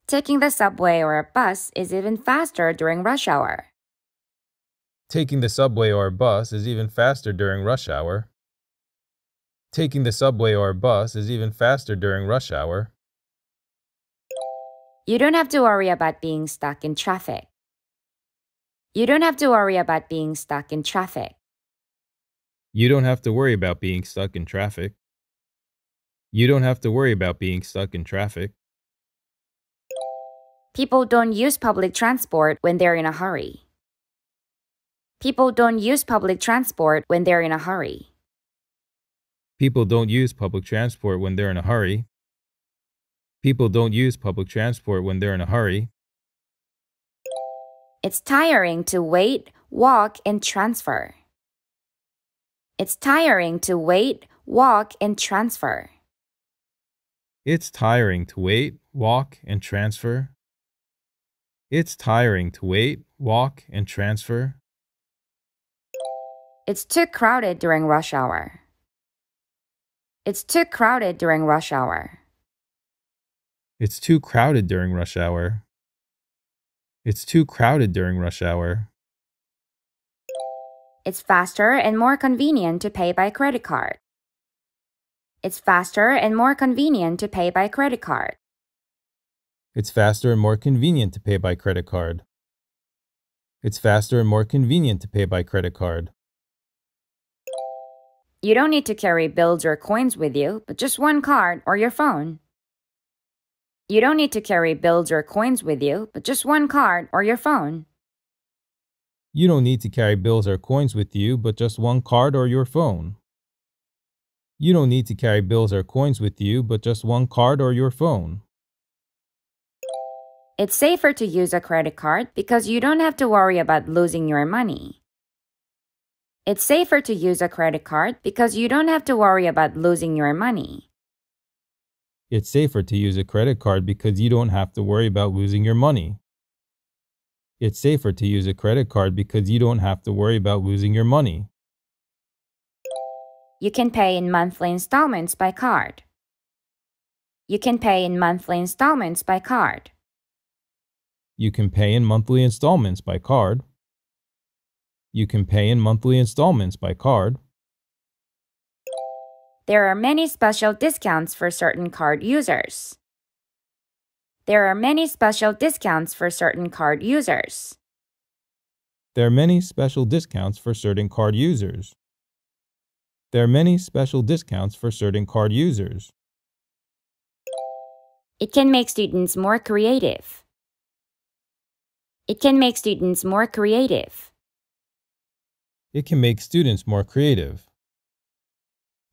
Taking the subway or a bus is even faster during rush hour. Taking the subway or a bus is even faster during rush hour. Taking the subway or a bus is even faster during rush hour. You don't have to worry about being stuck in traffic. You don't have to worry about being stuck in traffic. You don't have to worry about being stuck in traffic. You don't have to worry about being stuck in traffic. People don't use public transport when they're in a hurry. People don't use public transport when they're in a hurry. People don't use public transport when they're in a hurry. People don't use public transport when they're in a hurry. It's tiring to wait, walk, and transfer. It's tiring to wait, walk, and transfer. It's tiring to wait, walk, and transfer. It's tiring to wait, walk, and transfer. It's too crowded during rush hour. It's too crowded during rush hour. It's too crowded during rush hour. It's too crowded during rush hour. It's faster and more convenient to pay by credit card. It's faster and more convenient to pay by credit card. It's faster and more convenient to pay by credit card. It's faster and more convenient to pay by credit card. You don't need to carry bills or coins with you, but just one card or your phone. You don't need to carry bills or coins with you, but just one card or your phone. You don't need to carry bills or coins with you, but just one card or your phone. You don't need to carry bills or coins with you, but just one card or your phone. It's safer to use a credit card because you don't have to worry about losing your money. It's safer to use a credit card because you don't have to worry about losing your money. It's safer to use a credit card because you don't have to worry about losing your money it's safer to use a credit card because you don't have to worry about losing your money. You can pay in monthly installments by card. You can pay in monthly installments by card. You can pay in monthly installments by card. You can pay in monthly installments by card. There are many special discounts for certain card users. There are many special discounts for certain card users. There are many special discounts for certain card users. There are many special discounts for certain card users. It can make students more creative. It can make students more creative. It can make students more creative.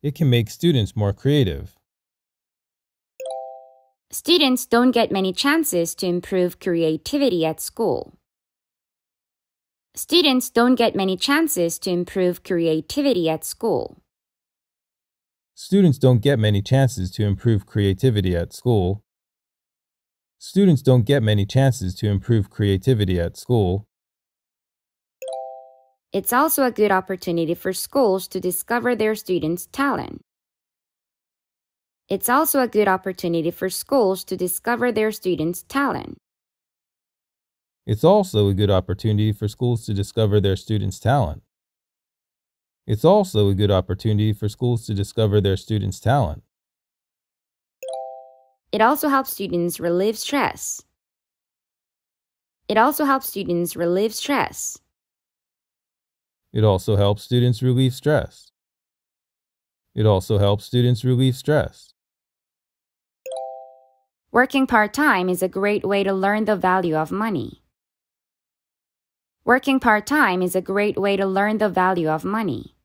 It can make students more creative. Students don't get many chances to improve creativity at school. Students don't get many chances to improve creativity at school. Students don't get many chances to improve creativity at school. Students don't get many chances to improve creativity at school. It's also a good opportunity for schools to discover their students' talent. It's also a good opportunity for schools to discover their students' talent. It's also a good opportunity for schools to discover their students' talent. It's also a good opportunity for schools to discover their students' talent. It also helps students relieve stress. It also helps students relieve stress. It also helps students relieve stress. It also helps students relieve stress. Working part-time is a great way to learn the value of money. Working part-time is a great way to learn the value of money.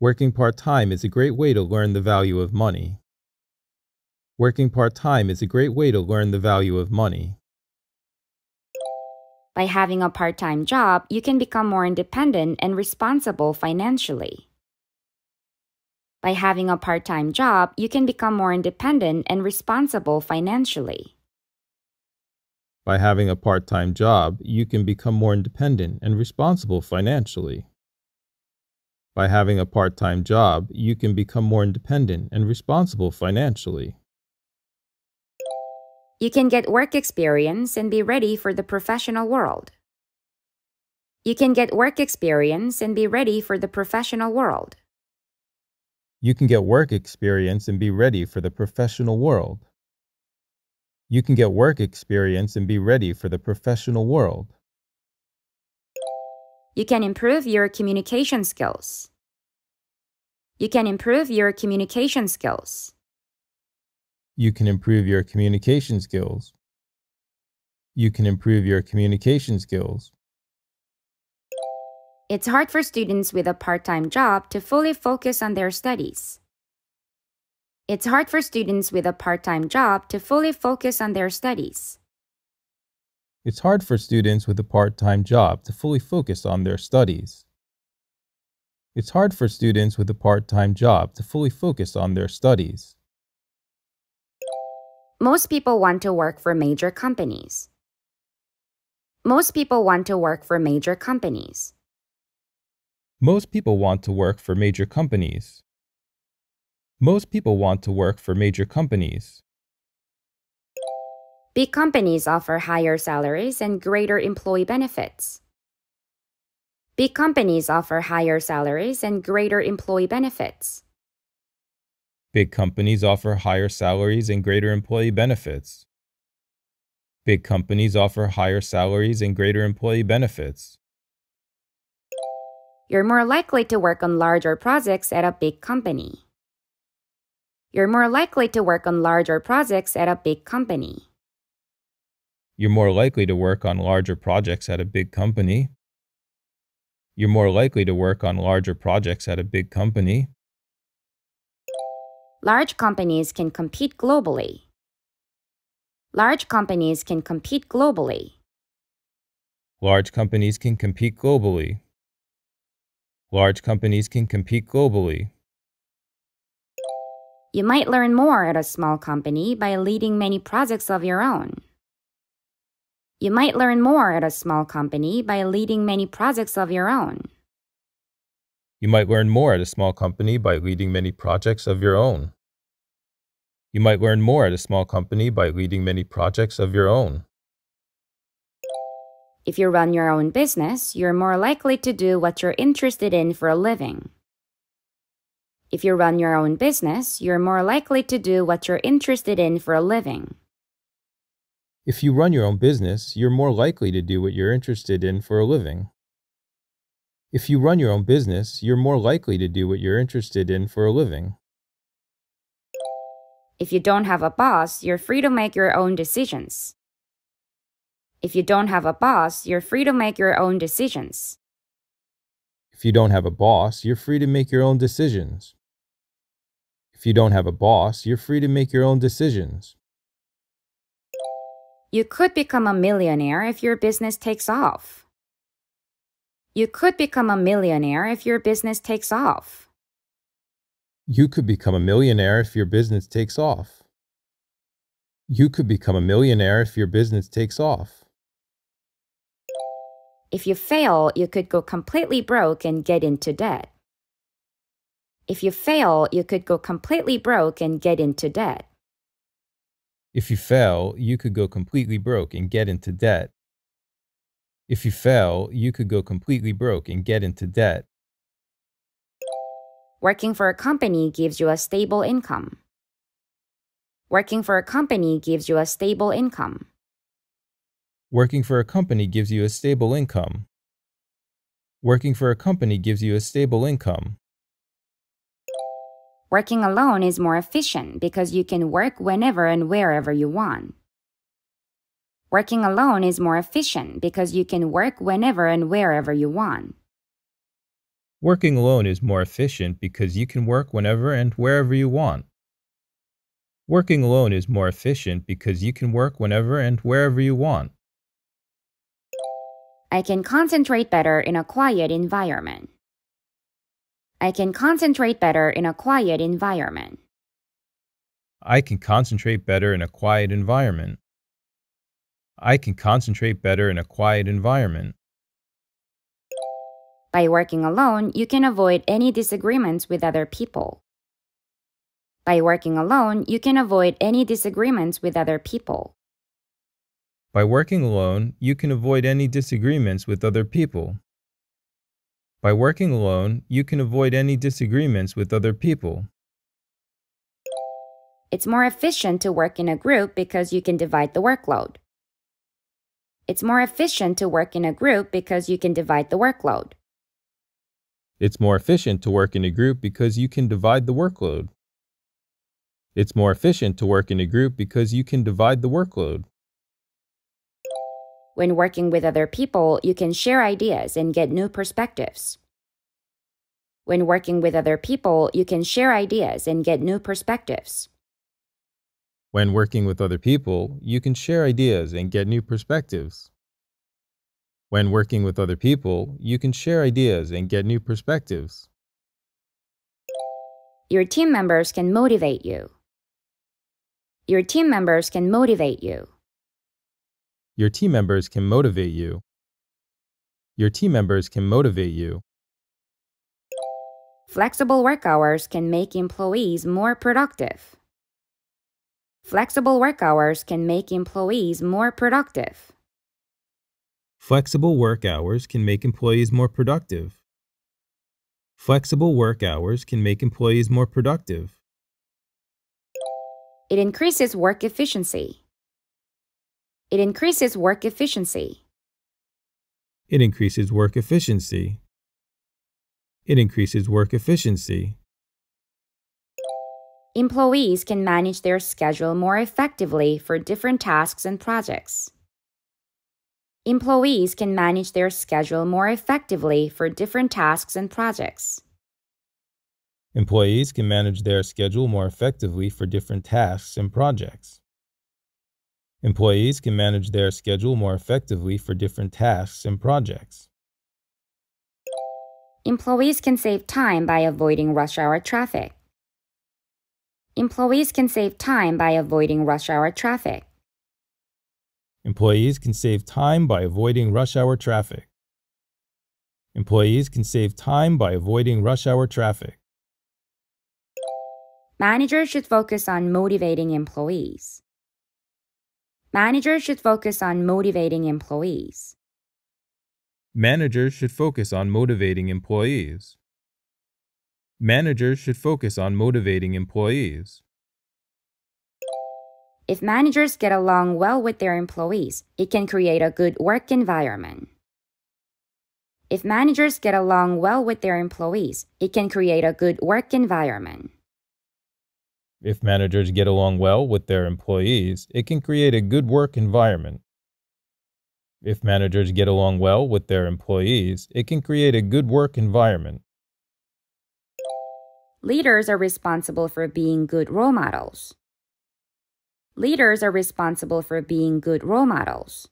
Working part-time is a great way to learn the value of money. Working part-time is a great way to learn the value of money. By having a part-time job, you can become more independent and responsible financially. By having a part time job, you can become more independent and responsible financially. By having a part time job, you can become more independent and responsible financially. By having a part time job, you can become more independent and responsible financially. You can get work experience and be ready for the professional world. You can get work experience and be ready for the professional world. You can get work experience and be ready for the professional world. You can get work experience and be ready for the professional world. You can improve your communication skills. You can improve your communication skills. You can improve your communication skills. You can improve your communication skills. It's hard for students with a part time job to fully focus on their studies. It's hard for students with a part time job to fully focus on their studies. It's hard for students with a part time job to fully focus on their studies. It's hard for students with a part time job to fully focus on their studies. Most people want to work for major companies. Most people want to work for major companies. Most people want to work for major companies. Most people want to work for major companies. Big companies offer higher salaries and greater employee benefits. Big companies offer higher salaries and greater employee benefits. Big companies offer higher salaries and greater employee benefits. Big companies offer higher salaries and greater employee benefits. You're more likely to work on larger projects at a big company. You're more likely to work on larger projects at a big company. You're more likely to work on larger projects at a big company. You're more likely to work on larger projects at a big company. Large companies can compete globally. Large companies can compete globally. Large companies can compete globally large companies can compete globally. You might learn more at a small company by leading many projects of your own. You might learn more at a small company by leading many projects of your own. You might learn more at a small company by leading many projects of your own. You might learn more at a small company by leading many projects of your own. If you run your own business, you're more likely to do what you're interested in for a living. If you run your own business, you're more likely to do what you're interested in for a living. If you run your own business, you're more likely to do what you're interested in for a living. If you run your own business, you're more likely to do what you're interested in for a living. If you don't have a boss, you're free to make your own decisions. If you don't have a boss, you're free to make your own decisions. If you don't have a boss, you're free to make your own decisions. If you don't have a boss, you're free to make your own decisions. You could become a millionaire if your business takes off. You could become a millionaire if your business takes off. You could become a millionaire if your business takes off. You could become a millionaire if your business takes off. If you fail, you could go completely broke and get into debt. If you fail, you could go completely broke and get into debt. If you fail, you could go completely broke and get into debt. If you fail, you could go completely broke and get into debt. Working for a company gives you a stable income. Working for a company gives you a stable income. Working for a company gives you a stable income. Working for a company gives you a stable income. Working alone is more efficient because you can work whenever and wherever you want. Working alone is more efficient because you can work whenever and wherever you want. Working alone is more efficient because you can work whenever and wherever you want. Working alone is more efficient because you can work whenever and wherever you want. I can concentrate better in a quiet environment. I can concentrate better in a quiet environment. I can concentrate better in a quiet environment. I can concentrate better in a quiet environment. By working alone, you can avoid any disagreements with other people. By working alone, you can avoid any disagreements with other people. By working alone, you can avoid any disagreements with other people. By working alone, you can avoid any disagreements with other people. It's more efficient to work in a group because you can divide the workload. It's more efficient to work in a group because you can divide the workload. It's more efficient to work in a group because you can divide the workload. It's more efficient to work in a group because you can divide the workload. When working with other people, you can share ideas and get new perspectives. When working with other people, you can share ideas and get new perspectives. When working with other people, you can share ideas and get new perspectives. When working with other people, you can share ideas and get new perspectives. Your team members can motivate you. Your team members can motivate you. Your team members can motivate you. Your team members can motivate you. Flexible work hours can make employees more productive. Flexible work hours can make employees more productive. Flexible work hours can make employees more productive. Flexible work hours can make employees more productive. It increases work efficiency. It increases work efficiency. It increases work efficiency. It increases work efficiency. Employees can manage their schedule more effectively for different tasks and projects. Employees can manage their schedule more effectively for different tasks and projects. Employees can manage their schedule more effectively for different tasks and projects. Employees can manage their schedule more effectively for different tasks and projects. Employees can save time by avoiding rush hour traffic. Employees can save time by avoiding rush hour traffic. Employees can save time by avoiding rush hour traffic. Employees can save time by avoiding rush hour traffic. Managers should focus on motivating employees. Managers should focus on motivating employees. Managers should focus on motivating employees. Managers should focus on motivating employees. If managers get along well with their employees, it can create a good work environment. If managers get along well with their employees, it can create a good work environment. If managers get along well with their employees, it can create a good work environment. If managers get along well with their employees, it can create a good work environment. Leaders are responsible for being good role models. Leaders are responsible for being good role models.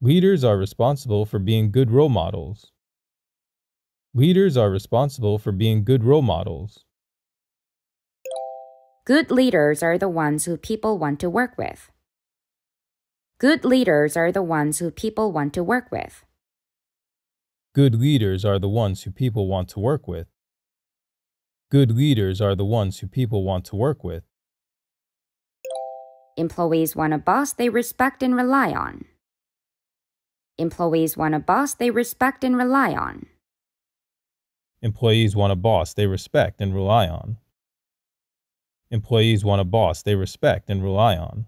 Leaders are responsible for being good role models. Leaders are responsible for being good role models. Good leaders are the ones who people want to work with. Good leaders are the ones who people want to work with. Good leaders are the ones who people want to work with. Good leaders are the ones who people want to work with. Employees want a boss they respect and rely on. Employees want a boss they respect and rely on. Employees want a boss they respect and rely on employees want a boss they respect and rely on.